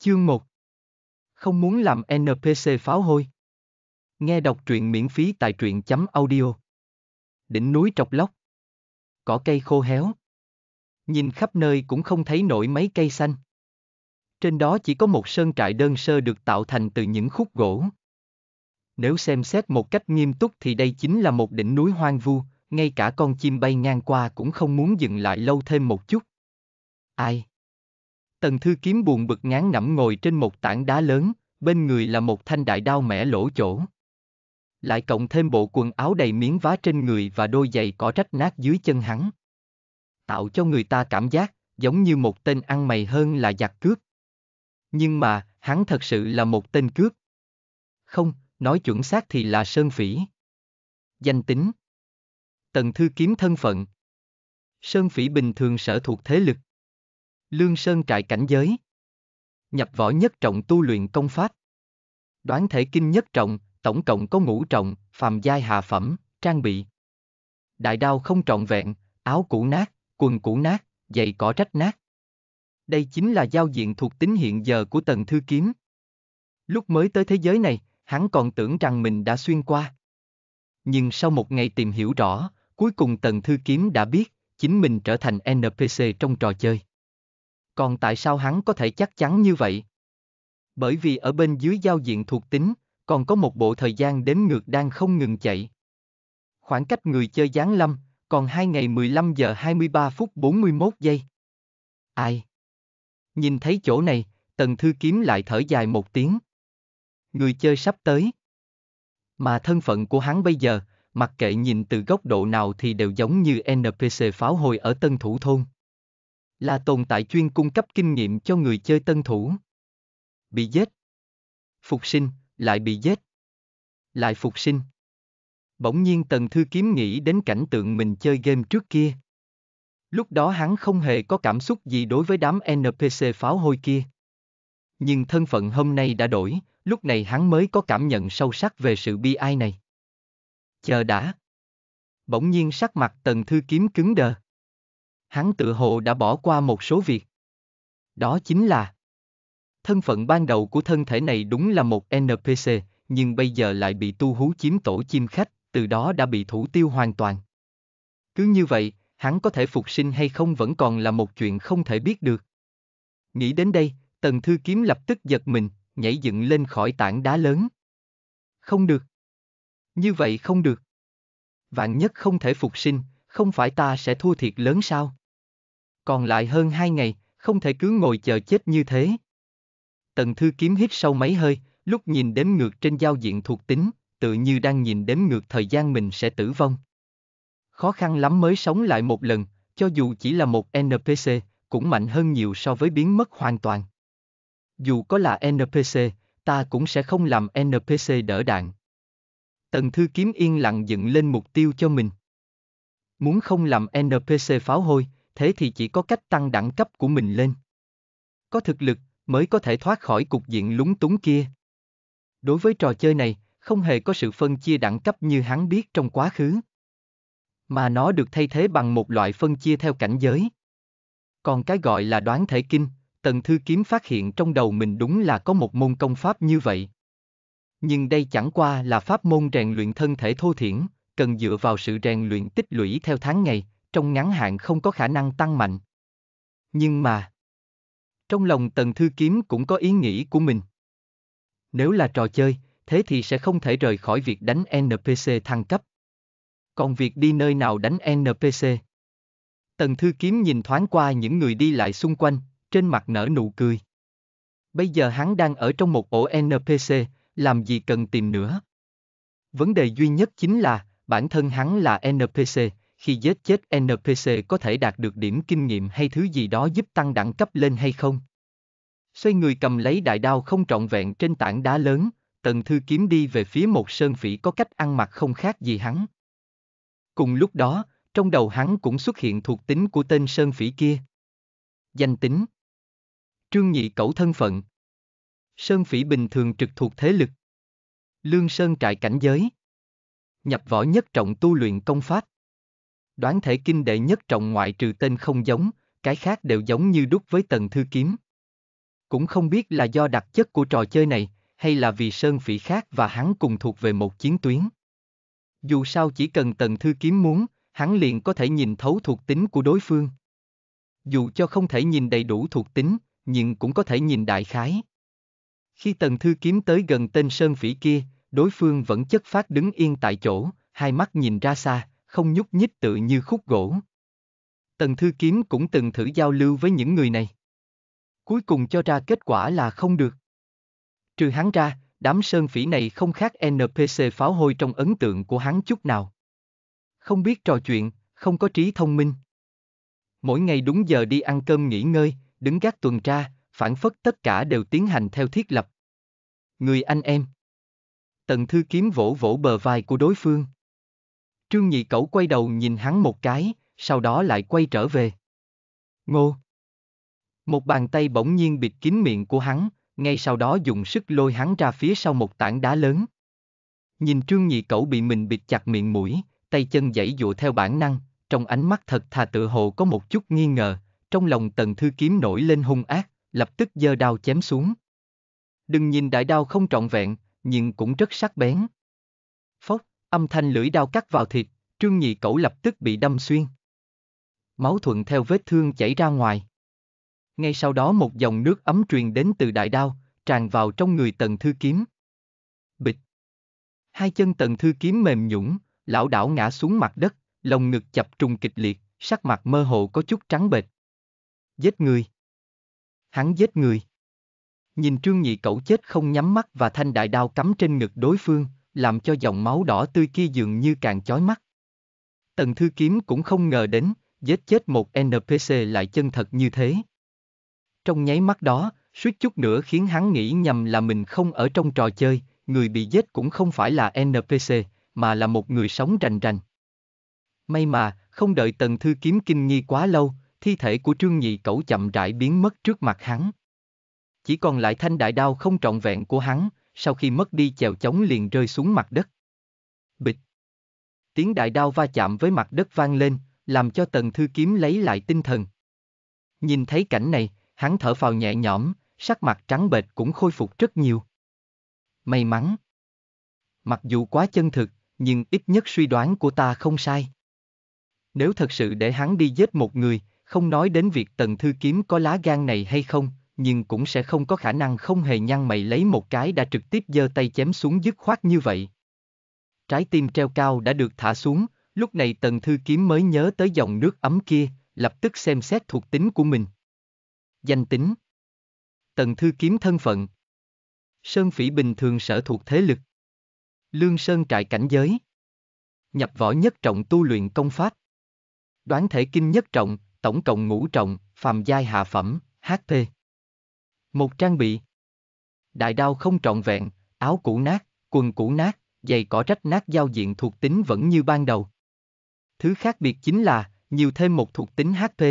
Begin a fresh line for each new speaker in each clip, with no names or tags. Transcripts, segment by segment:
Chương 1 Không muốn làm NPC pháo hôi Nghe đọc truyện miễn phí tại truyện chấm audio Đỉnh núi trọc lóc Cỏ cây khô héo Nhìn khắp nơi cũng không thấy nổi mấy cây xanh Trên đó chỉ có một sơn trại đơn sơ được tạo thành từ những khúc gỗ Nếu xem xét một cách nghiêm túc thì đây chính là một đỉnh núi hoang vu Ngay cả con chim bay ngang qua cũng không muốn dừng lại lâu thêm một chút Ai, Tần Thư Kiếm buồn bực ngán nằm ngồi trên một tảng đá lớn, bên người là một thanh đại đao mẻ lỗ chỗ. Lại cộng thêm bộ quần áo đầy miếng vá trên người và đôi giày cỏ rách nát dưới chân hắn. Tạo cho người ta cảm giác giống như một tên ăn mày hơn là giặc cướp. Nhưng mà, hắn thật sự là một tên cướp. Không, nói chuẩn xác thì là sơn phỉ. Danh tính Tần Thư Kiếm thân phận Sơn phỉ bình thường sở thuộc thế lực Lương Sơn trại cảnh giới. Nhập võ nhất trọng tu luyện công pháp. Đoán thể kinh nhất trọng, tổng cộng có ngũ trọng, phàm giai hạ phẩm, trang bị. Đại đao không trọn vẹn, áo cũ nát, quần cũ nát, giày cỏ rách nát. Đây chính là giao diện thuộc tính hiện giờ của tần thư kiếm. Lúc mới tới thế giới này, hắn còn tưởng rằng mình đã xuyên qua. Nhưng sau một ngày tìm hiểu rõ, cuối cùng tần thư kiếm đã biết, chính mình trở thành NPC trong trò chơi còn tại sao hắn có thể chắc chắn như vậy? Bởi vì ở bên dưới giao diện thuộc tính, còn có một bộ thời gian đếm ngược đang không ngừng chạy. Khoảng cách người chơi Giáng Lâm, còn 2 ngày 15 giờ 23 phút 41 giây. Ai? Nhìn thấy chỗ này, Tần Thư Kiếm lại thở dài một tiếng. Người chơi sắp tới. Mà thân phận của hắn bây giờ, mặc kệ nhìn từ góc độ nào thì đều giống như NPC pháo hồi ở Tân Thủ Thôn là tồn tại chuyên cung cấp kinh nghiệm cho người chơi tân thủ. Bị giết. Phục sinh, lại bị giết. Lại phục sinh. Bỗng nhiên Tần Thư Kiếm nghĩ đến cảnh tượng mình chơi game trước kia. Lúc đó hắn không hề có cảm xúc gì đối với đám NPC pháo hôi kia. Nhưng thân phận hôm nay đã đổi, lúc này hắn mới có cảm nhận sâu sắc về sự bi ai này. Chờ đã. Bỗng nhiên sắc mặt Tần Thư Kiếm cứng đờ hắn tự hồ đã bỏ qua một số việc. Đó chính là Thân phận ban đầu của thân thể này đúng là một NPC, nhưng bây giờ lại bị tu hú chiếm tổ chim khách, từ đó đã bị thủ tiêu hoàn toàn. Cứ như vậy, hắn có thể phục sinh hay không vẫn còn là một chuyện không thể biết được. Nghĩ đến đây, tần thư kiếm lập tức giật mình, nhảy dựng lên khỏi tảng đá lớn. Không được. Như vậy không được. Vạn nhất không thể phục sinh, không phải ta sẽ thua thiệt lớn sao? Còn lại hơn hai ngày, không thể cứ ngồi chờ chết như thế. Tần Thư Kiếm hít sâu mấy hơi, lúc nhìn đếm ngược trên giao diện thuộc tính, tự như đang nhìn đếm ngược thời gian mình sẽ tử vong. Khó khăn lắm mới sống lại một lần, cho dù chỉ là một NPC, cũng mạnh hơn nhiều so với biến mất hoàn toàn. Dù có là NPC, ta cũng sẽ không làm NPC đỡ đạn. Tần Thư Kiếm yên lặng dựng lên mục tiêu cho mình. Muốn không làm NPC pháo hôi, thế thì chỉ có cách tăng đẳng cấp của mình lên. Có thực lực, mới có thể thoát khỏi cục diện lúng túng kia. Đối với trò chơi này, không hề có sự phân chia đẳng cấp như hắn biết trong quá khứ. Mà nó được thay thế bằng một loại phân chia theo cảnh giới. Còn cái gọi là đoán thể kinh, Tần Thư Kiếm phát hiện trong đầu mình đúng là có một môn công pháp như vậy. Nhưng đây chẳng qua là pháp môn rèn luyện thân thể thô thiển, cần dựa vào sự rèn luyện tích lũy theo tháng ngày, trong ngắn hạn không có khả năng tăng mạnh. Nhưng mà, trong lòng Tần Thư Kiếm cũng có ý nghĩ của mình. Nếu là trò chơi, thế thì sẽ không thể rời khỏi việc đánh NPC thăng cấp. Còn việc đi nơi nào đánh NPC? Tần Thư Kiếm nhìn thoáng qua những người đi lại xung quanh, trên mặt nở nụ cười. Bây giờ hắn đang ở trong một ổ NPC, làm gì cần tìm nữa. Vấn đề duy nhất chính là, bản thân hắn là NPC, khi giết chết NPC có thể đạt được điểm kinh nghiệm hay thứ gì đó giúp tăng đẳng cấp lên hay không? Xoay người cầm lấy đại đao không trọn vẹn trên tảng đá lớn, tần thư kiếm đi về phía một sơn phỉ có cách ăn mặc không khác gì hắn. Cùng lúc đó, trong đầu hắn cũng xuất hiện thuộc tính của tên sơn phỉ kia. Danh tính Trương nhị cẩu thân phận Sơn phỉ bình thường trực thuộc thế lực Lương sơn trại cảnh giới nhập võ nhất trọng tu luyện công pháp. Đoán thể kinh đệ nhất trọng ngoại trừ tên không giống, cái khác đều giống như đúc với tần thư kiếm. Cũng không biết là do đặc chất của trò chơi này, hay là vì Sơn Phỉ khác và hắn cùng thuộc về một chiến tuyến. Dù sao chỉ cần tần thư kiếm muốn, hắn liền có thể nhìn thấu thuộc tính của đối phương. Dù cho không thể nhìn đầy đủ thuộc tính, nhưng cũng có thể nhìn đại khái. Khi tần thư kiếm tới gần tên Sơn Phỉ kia, đối phương vẫn chất phát đứng yên tại chỗ, hai mắt nhìn ra xa, không nhúc nhích tự như khúc gỗ. Tần Thư Kiếm cũng từng thử giao lưu với những người này. Cuối cùng cho ra kết quả là không được. Trừ hắn ra, đám sơn phỉ này không khác NPC pháo hôi trong ấn tượng của hắn chút nào. Không biết trò chuyện, không có trí thông minh. Mỗi ngày đúng giờ đi ăn cơm nghỉ ngơi, đứng gác tuần tra, phản phất tất cả đều tiến hành theo thiết lập. Người anh em Tần Thư Kiếm vỗ vỗ bờ vai của đối phương. Trương Nhị Cẩu quay đầu nhìn hắn một cái, sau đó lại quay trở về. Ngô! Một bàn tay bỗng nhiên bịt kín miệng của hắn, ngay sau đó dùng sức lôi hắn ra phía sau một tảng đá lớn. Nhìn Trương Nhị Cẩu bị mình bịt chặt miệng mũi, tay chân giãy dụa theo bản năng, trong ánh mắt thật thà tự hồ có một chút nghi ngờ, trong lòng Tần Thư Kiếm nổi lên hung ác, lập tức giơ đao chém xuống. Đừng nhìn đại đao không trọn vẹn, nhưng cũng rất sắc bén. Phốc, âm thanh lưỡi đao cắt vào thịt, trương nhị cẩu lập tức bị đâm xuyên. Máu thuận theo vết thương chảy ra ngoài. Ngay sau đó một dòng nước ấm truyền đến từ đại đao, tràn vào trong người tần thư kiếm. Bịch. Hai chân tần thư kiếm mềm nhũng, lão đảo ngã xuống mặt đất, lồng ngực chập trùng kịch liệt, sắc mặt mơ hồ có chút trắng bệch. Giết người. Hắn giết người. Nhìn Trương Nhị Cẩu chết không nhắm mắt và thanh đại đao cắm trên ngực đối phương, làm cho dòng máu đỏ tươi kia dường như càng chói mắt. Tần Thư Kiếm cũng không ngờ đến, giết chết một NPC lại chân thật như thế. Trong nháy mắt đó, suýt chút nữa khiến hắn nghĩ nhầm là mình không ở trong trò chơi, người bị giết cũng không phải là NPC, mà là một người sống rành rành. May mà, không đợi Tần Thư Kiếm kinh nghi quá lâu, thi thể của Trương Nhị Cẩu chậm rãi biến mất trước mặt hắn chỉ còn lại thanh đại đao không trọn vẹn của hắn, sau khi mất đi chèo chống liền rơi xuống mặt đất. Bịch. Tiếng đại đao va chạm với mặt đất vang lên, làm cho tần thư kiếm lấy lại tinh thần. Nhìn thấy cảnh này, hắn thở phào nhẹ nhõm, sắc mặt trắng bệch cũng khôi phục rất nhiều. May mắn. Mặc dù quá chân thực, nhưng ít nhất suy đoán của ta không sai. Nếu thật sự để hắn đi giết một người, không nói đến việc tần thư kiếm có lá gan này hay không, nhưng cũng sẽ không có khả năng không hề nhăn mày lấy một cái đã trực tiếp giơ tay chém xuống dứt khoát như vậy. Trái tim treo cao đã được thả xuống, lúc này tần thư kiếm mới nhớ tới dòng nước ấm kia, lập tức xem xét thuộc tính của mình. Danh tính Tần thư kiếm thân phận Sơn phỉ bình thường sở thuộc thế lực Lương sơn trại cảnh giới Nhập võ nhất trọng tu luyện công pháp Đoán thể kinh nhất trọng, tổng cộng ngũ trọng, phàm giai hạ phẩm, HP một trang bị. Đại đao không trọn vẹn, áo cũ nát, quần cũ nát, giày cỏ rách nát giao diện thuộc tính vẫn như ban đầu. Thứ khác biệt chính là, nhiều thêm một thuộc tính HP.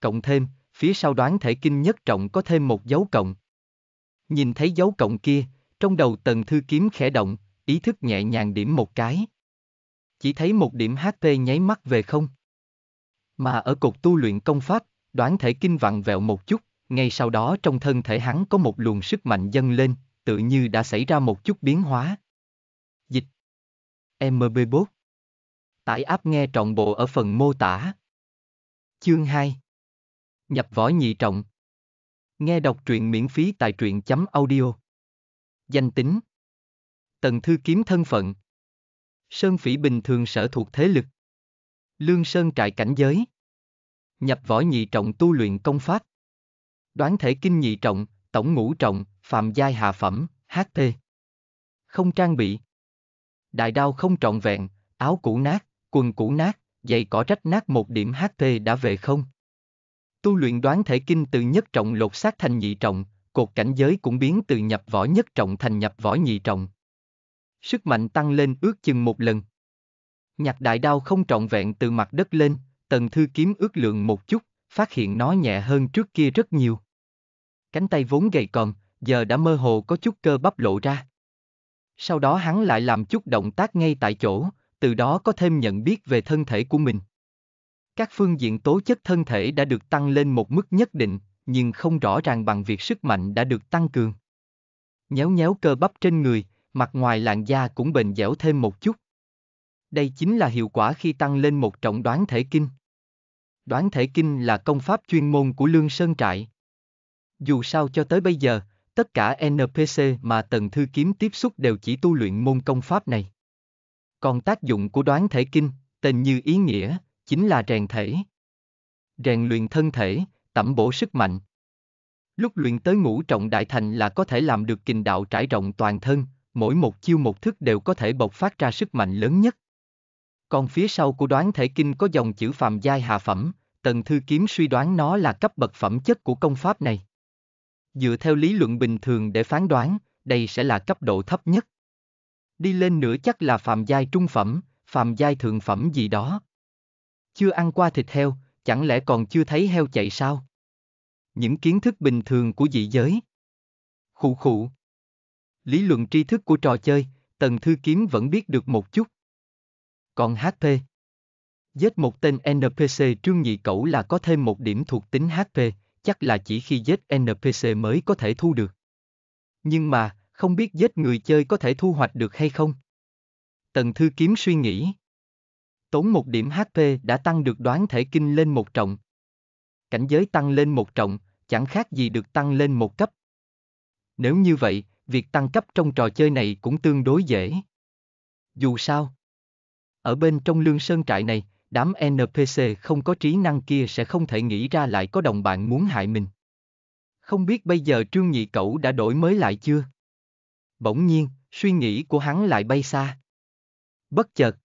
Cộng thêm, phía sau đoán thể kinh nhất trọng có thêm một dấu cộng. Nhìn thấy dấu cộng kia, trong đầu tần thư kiếm khẽ động, ý thức nhẹ nhàng điểm một cái. Chỉ thấy một điểm HP nháy mắt về không. Mà ở cột tu luyện công pháp, đoán thể kinh vặn vẹo một chút, ngay sau đó trong thân thể hắn có một luồng sức mạnh dâng lên, tự như đã xảy ra một chút biến hóa. Dịch MB Bốt Tải áp nghe trọn bộ ở phần mô tả. Chương 2 Nhập võ nhị trọng Nghe đọc truyện miễn phí tại truyện chấm audio Danh tính Tần thư kiếm thân phận Sơn phỉ bình thường sở thuộc thế lực Lương sơn trại cảnh giới Nhập võ nhị trọng tu luyện công pháp đoán thể kinh nhị trọng, tổng ngũ trọng, phạm giai hạ phẩm, HT. Không trang bị. Đại đao không trọn vẹn, áo cũ nát, quần cũ nát, giày cỏ rách nát một điểm HT đã về không. Tu luyện đoán thể kinh từ nhất trọng lột xác thành nhị trọng, cột cảnh giới cũng biến từ nhập võ nhất trọng thành nhập võ nhị trọng. Sức mạnh tăng lên ước chừng một lần. Nhặt đại đao không trọn vẹn từ mặt đất lên, tần thư kiếm ước lượng một chút, phát hiện nó nhẹ hơn trước kia rất nhiều cánh tay vốn gầy còm, giờ đã mơ hồ có chút cơ bắp lộ ra. Sau đó hắn lại làm chút động tác ngay tại chỗ, từ đó có thêm nhận biết về thân thể của mình. Các phương diện tố chất thân thể đã được tăng lên một mức nhất định, nhưng không rõ ràng bằng việc sức mạnh đã được tăng cường. Nhéo nhéo cơ bắp trên người, mặt ngoài làn da cũng bền dẻo thêm một chút. Đây chính là hiệu quả khi tăng lên một trọng đoán thể kinh. Đoán thể kinh là công pháp chuyên môn của Lương Sơn Trại. Dù sao cho tới bây giờ, tất cả NPC mà Tần Thư Kiếm tiếp xúc đều chỉ tu luyện môn công pháp này. Còn tác dụng của đoán thể kinh, tên như ý nghĩa, chính là rèn thể. Rèn luyện thân thể, tẩm bổ sức mạnh. Lúc luyện tới ngũ trọng đại thành là có thể làm được kình đạo trải rộng toàn thân, mỗi một chiêu một thức đều có thể bộc phát ra sức mạnh lớn nhất. Còn phía sau của đoán thể kinh có dòng chữ phàm giai hạ phẩm, tần thư kiếm suy đoán nó là cấp bậc phẩm chất của công pháp này. Dựa theo lý luận bình thường để phán đoán, đây sẽ là cấp độ thấp nhất. Đi lên nữa chắc là phạm giai trung phẩm, phạm giai thượng phẩm gì đó. Chưa ăn qua thịt heo, chẳng lẽ còn chưa thấy heo chạy sao? Những kiến thức bình thường của dị giới. Khụ khụ. Lý luận tri thức của trò chơi, Tần Thư Kiếm vẫn biết được một chút. Còn HP. Giết một tên NPC Trương Nhị Cẩu là có thêm một điểm thuộc tính HP, chắc là chỉ khi giết NPC mới có thể thu được. Nhưng mà, không biết giết người chơi có thể thu hoạch được hay không? Tần Thư Kiếm suy nghĩ. Tốn một điểm HP đã tăng được đoán thể kinh lên một trọng. Cảnh giới tăng lên một trọng, chẳng khác gì được tăng lên một cấp. Nếu như vậy, việc tăng cấp trong trò chơi này cũng tương đối dễ. Dù sao, ở bên trong lương sơn trại này, đám NPC không có trí năng kia sẽ không thể nghĩ ra lại có đồng bạn muốn hại mình. Không biết bây giờ Trương Nhị Cẩu đã đổi mới lại chưa? Bỗng nhiên, suy nghĩ của hắn lại bay xa. Bất chợt.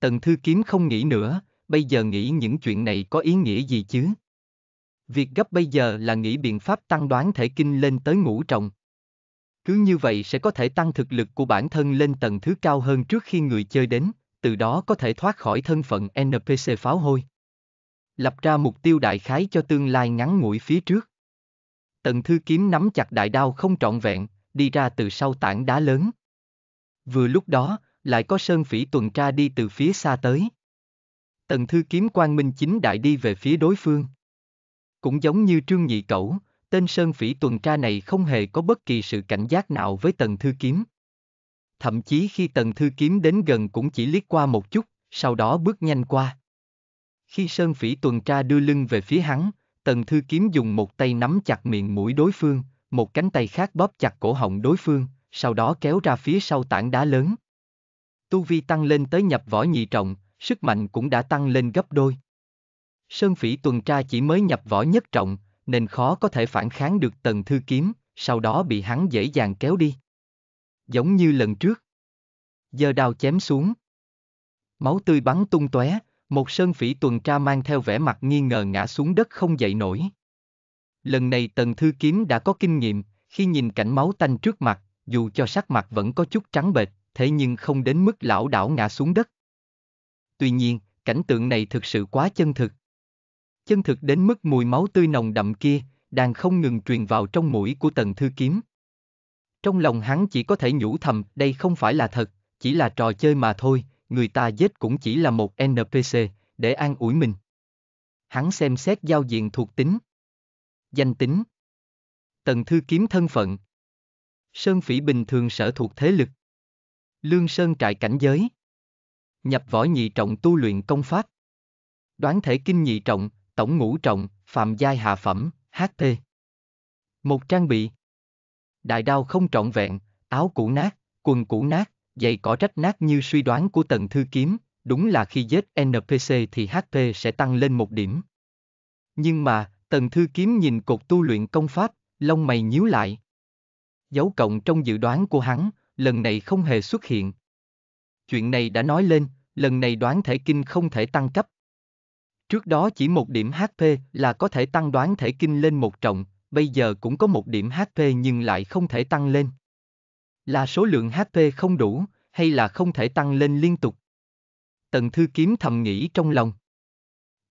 Tần Thư Kiếm không nghĩ nữa, bây giờ nghĩ những chuyện này có ý nghĩa gì chứ? Việc gấp bây giờ là nghĩ biện pháp tăng đoán thể kinh lên tới ngũ trọng. Cứ như vậy sẽ có thể tăng thực lực của bản thân lên tầng thứ cao hơn trước khi người chơi đến, từ đó có thể thoát khỏi thân phận NPC pháo hôi. Lập ra mục tiêu đại khái cho tương lai ngắn ngủi phía trước. Tần Thư Kiếm nắm chặt đại đao không trọn vẹn, đi ra từ sau tảng đá lớn. Vừa lúc đó, lại có Sơn Phỉ tuần tra đi từ phía xa tới. Tần Thư Kiếm quan minh chính đại đi về phía đối phương. Cũng giống như Trương Nhị Cẩu, tên Sơn Phỉ tuần tra này không hề có bất kỳ sự cảnh giác nào với Tần Thư Kiếm thậm chí khi Tần Thư Kiếm đến gần cũng chỉ liếc qua một chút, sau đó bước nhanh qua. Khi Sơn Phỉ tuần tra đưa lưng về phía hắn, Tần Thư Kiếm dùng một tay nắm chặt miệng mũi đối phương, một cánh tay khác bóp chặt cổ họng đối phương, sau đó kéo ra phía sau tảng đá lớn. Tu vi tăng lên tới nhập võ nhị trọng, sức mạnh cũng đã tăng lên gấp đôi. Sơn Phỉ tuần tra chỉ mới nhập võ nhất trọng, nên khó có thể phản kháng được Tần Thư Kiếm, sau đó bị hắn dễ dàng kéo đi giống như lần trước. Giờ đào chém xuống. Máu tươi bắn tung tóe, một sơn phỉ tuần tra mang theo vẻ mặt nghi ngờ ngã xuống đất không dậy nổi. Lần này tần thư kiếm đã có kinh nghiệm, khi nhìn cảnh máu tanh trước mặt, dù cho sắc mặt vẫn có chút trắng bệch, thế nhưng không đến mức lão đảo ngã xuống đất. Tuy nhiên, cảnh tượng này thực sự quá chân thực. Chân thực đến mức mùi máu tươi nồng đậm kia, đang không ngừng truyền vào trong mũi của tần thư kiếm. Trong lòng hắn chỉ có thể nhủ thầm, đây không phải là thật, chỉ là trò chơi mà thôi, người ta giết cũng chỉ là một NPC, để an ủi mình. Hắn xem xét giao diện thuộc tính. Danh tính. Tần thư kiếm thân phận. Sơn phỉ bình thường sở thuộc thế lực. Lương Sơn trại cảnh giới. Nhập võ nhị trọng tu luyện công pháp. Đoán thể kinh nhị trọng, tổng ngũ trọng, phạm giai hạ phẩm, HP. Một trang bị đại đao không trọn vẹn, áo cũ nát, quần cũ nát, giày cỏ rách nát như suy đoán của tần thư kiếm, đúng là khi giết NPC thì HP sẽ tăng lên một điểm. Nhưng mà, tần thư kiếm nhìn cột tu luyện công pháp, lông mày nhíu lại. Dấu cộng trong dự đoán của hắn, lần này không hề xuất hiện. Chuyện này đã nói lên, lần này đoán thể kinh không thể tăng cấp. Trước đó chỉ một điểm HP là có thể tăng đoán thể kinh lên một trọng, bây giờ cũng có một điểm HP nhưng lại không thể tăng lên. Là số lượng HP không đủ, hay là không thể tăng lên liên tục? Tần Thư Kiếm thầm nghĩ trong lòng.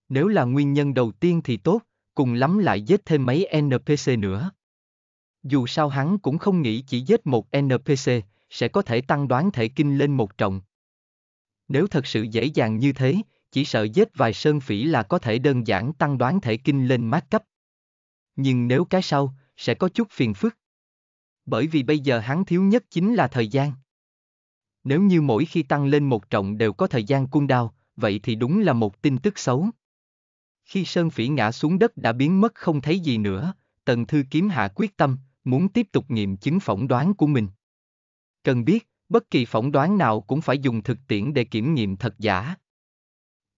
Nếu là nguyên nhân đầu tiên thì tốt, cùng lắm lại giết thêm mấy NPC nữa. Dù sao hắn cũng không nghĩ chỉ giết một NPC, sẽ có thể tăng đoán thể kinh lên một trọng. Nếu thật sự dễ dàng như thế, chỉ sợ giết vài sơn phỉ là có thể đơn giản tăng đoán thể kinh lên mát cấp nhưng nếu cái sau, sẽ có chút phiền phức. Bởi vì bây giờ hắn thiếu nhất chính là thời gian. Nếu như mỗi khi tăng lên một trọng đều có thời gian cung đao, vậy thì đúng là một tin tức xấu. Khi Sơn Phỉ ngã xuống đất đã biến mất không thấy gì nữa, Tần Thư Kiếm hạ quyết tâm, muốn tiếp tục nghiệm chứng phỏng đoán của mình. Cần biết, bất kỳ phỏng đoán nào cũng phải dùng thực tiễn để kiểm nghiệm thật giả.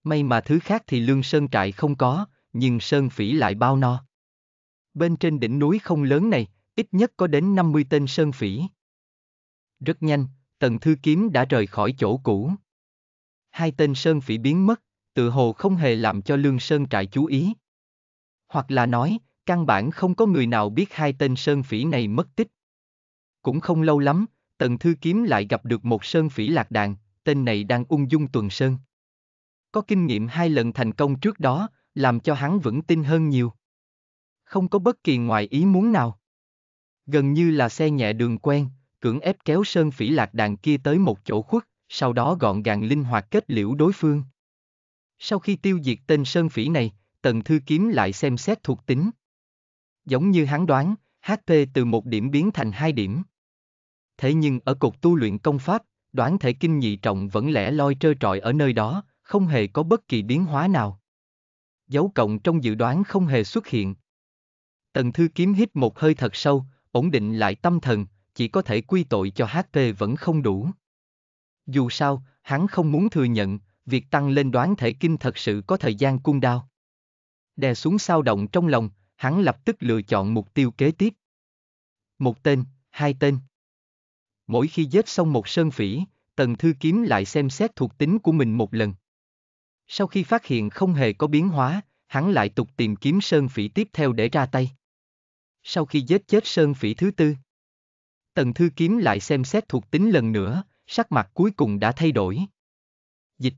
May mà thứ khác thì lương sơn trại không có, nhưng sơn phỉ lại bao no bên trên đỉnh núi không lớn này, ít nhất có đến 50 tên sơn phỉ. Rất nhanh, tần thư kiếm đã rời khỏi chỗ cũ. Hai tên sơn phỉ biến mất, tự hồ không hề làm cho lương sơn trại chú ý. Hoặc là nói, căn bản không có người nào biết hai tên sơn phỉ này mất tích. Cũng không lâu lắm, tần thư kiếm lại gặp được một sơn phỉ lạc đàn, tên này đang ung dung tuần sơn. Có kinh nghiệm hai lần thành công trước đó, làm cho hắn vững tin hơn nhiều không có bất kỳ ngoài ý muốn nào. Gần như là xe nhẹ đường quen, cưỡng ép kéo sơn phỉ lạc đàn kia tới một chỗ khuất, sau đó gọn gàng linh hoạt kết liễu đối phương. Sau khi tiêu diệt tên sơn phỉ này, tần thư kiếm lại xem xét thuộc tính. Giống như hắn đoán, HP từ một điểm biến thành hai điểm. Thế nhưng ở cục tu luyện công pháp, đoán thể kinh nhị trọng vẫn lẻ loi trơ trọi ở nơi đó, không hề có bất kỳ biến hóa nào. Dấu cộng trong dự đoán không hề xuất hiện, Tần Thư Kiếm hít một hơi thật sâu, ổn định lại tâm thần, chỉ có thể quy tội cho HP vẫn không đủ. Dù sao, hắn không muốn thừa nhận, việc tăng lên đoán thể kinh thật sự có thời gian cung đao. Đè xuống sao động trong lòng, hắn lập tức lựa chọn mục tiêu kế tiếp. Một tên, hai tên. Mỗi khi giết xong một sơn phỉ, Tần Thư Kiếm lại xem xét thuộc tính của mình một lần. Sau khi phát hiện không hề có biến hóa, hắn lại tục tìm kiếm sơn phỉ tiếp theo để ra tay sau khi giết chết Sơn Phỉ thứ tư. Tần Thư Kiếm lại xem xét thuộc tính lần nữa, sắc mặt cuối cùng đã thay đổi. Dịch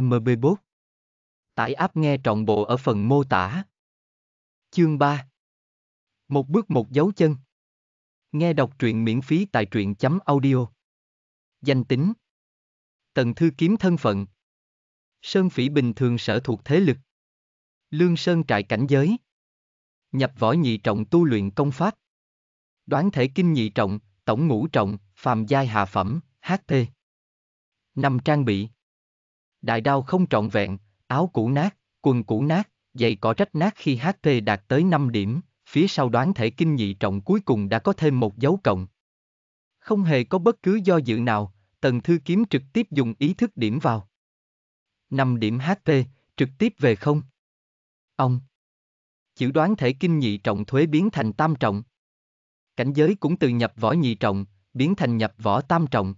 mb bốt Tải áp nghe trọn bộ ở phần mô tả. Chương 3 Một bước một dấu chân Nghe đọc truyện miễn phí tại truyện chấm audio Danh tính Tần Thư Kiếm thân phận Sơn Phỉ bình thường sở thuộc thế lực Lương Sơn trại cảnh giới nhập võ nhị trọng tu luyện công pháp. Đoán thể kinh nhị trọng, tổng ngũ trọng, phàm giai hạ phẩm, HT. Năm trang bị. Đại đao không trọn vẹn, áo cũ nát, quần cũ nát, giày cỏ rách nát khi HT đạt tới 5 điểm, phía sau đoán thể kinh nhị trọng cuối cùng đã có thêm một dấu cộng. Không hề có bất cứ do dự nào, Tần Thư Kiếm trực tiếp dùng ý thức điểm vào. 5 điểm HT, trực tiếp về không. Ông chữ đoán thể kinh nhị trọng thuế biến thành tam trọng. Cảnh giới cũng từ nhập võ nhị trọng, biến thành nhập võ tam trọng.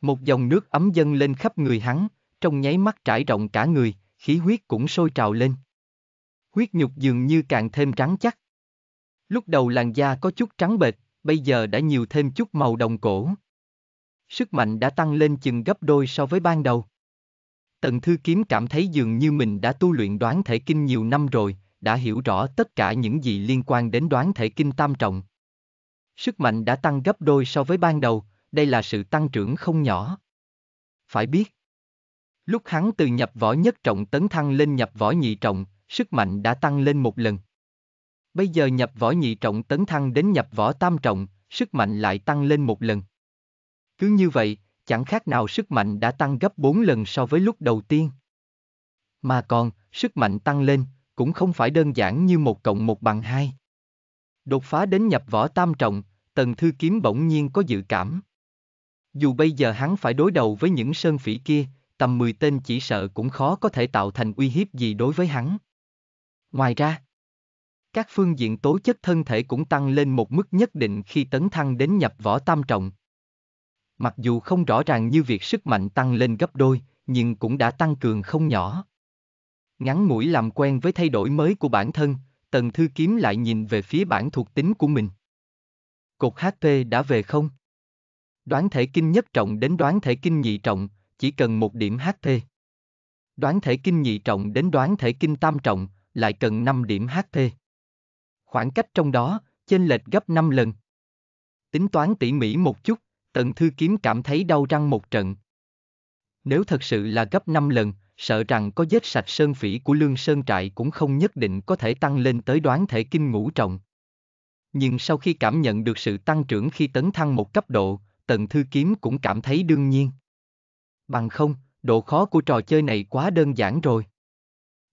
Một dòng nước ấm dâng lên khắp người hắn, trong nháy mắt trải rộng cả người, khí huyết cũng sôi trào lên. Huyết nhục dường như càng thêm trắng chắc. Lúc đầu làn da có chút trắng bệt, bây giờ đã nhiều thêm chút màu đồng cổ. Sức mạnh đã tăng lên chừng gấp đôi so với ban đầu. Tần Thư Kiếm cảm thấy dường như mình đã tu luyện đoán thể kinh nhiều năm rồi, đã hiểu rõ tất cả những gì liên quan đến đoán thể kinh tam trọng. Sức mạnh đã tăng gấp đôi so với ban đầu, đây là sự tăng trưởng không nhỏ. Phải biết, lúc hắn từ nhập võ nhất trọng tấn thăng lên nhập võ nhị trọng, sức mạnh đã tăng lên một lần. Bây giờ nhập võ nhị trọng tấn thăng đến nhập võ tam trọng, sức mạnh lại tăng lên một lần. Cứ như vậy, chẳng khác nào sức mạnh đã tăng gấp 4 lần so với lúc đầu tiên. Mà còn, sức mạnh tăng lên, cũng không phải đơn giản như một cộng một bằng hai. Đột phá đến nhập võ tam trọng, Tần Thư Kiếm bỗng nhiên có dự cảm. Dù bây giờ hắn phải đối đầu với những sơn phỉ kia, tầm 10 tên chỉ sợ cũng khó có thể tạo thành uy hiếp gì đối với hắn. Ngoài ra, các phương diện tố chất thân thể cũng tăng lên một mức nhất định khi tấn thăng đến nhập võ tam trọng. Mặc dù không rõ ràng như việc sức mạnh tăng lên gấp đôi, nhưng cũng đã tăng cường không nhỏ. Ngắn mũi làm quen với thay đổi mới của bản thân, Tần Thư Kiếm lại nhìn về phía bản thuộc tính của mình. Cột HP đã về không? Đoán thể kinh nhất trọng đến đoán thể kinh nhị trọng, chỉ cần một điểm HP. Đoán thể kinh nhị trọng đến đoán thể kinh tam trọng, lại cần 5 điểm HP. Khoảng cách trong đó, chênh lệch gấp 5 lần. Tính toán tỉ mỉ một chút, Tần Thư Kiếm cảm thấy đau răng một trận. Nếu thật sự là gấp 5 lần, sợ rằng có giết sạch sơn phỉ của lương sơn trại cũng không nhất định có thể tăng lên tới đoán thể kinh ngũ trọng. Nhưng sau khi cảm nhận được sự tăng trưởng khi tấn thăng một cấp độ, tần thư kiếm cũng cảm thấy đương nhiên. Bằng không, độ khó của trò chơi này quá đơn giản rồi.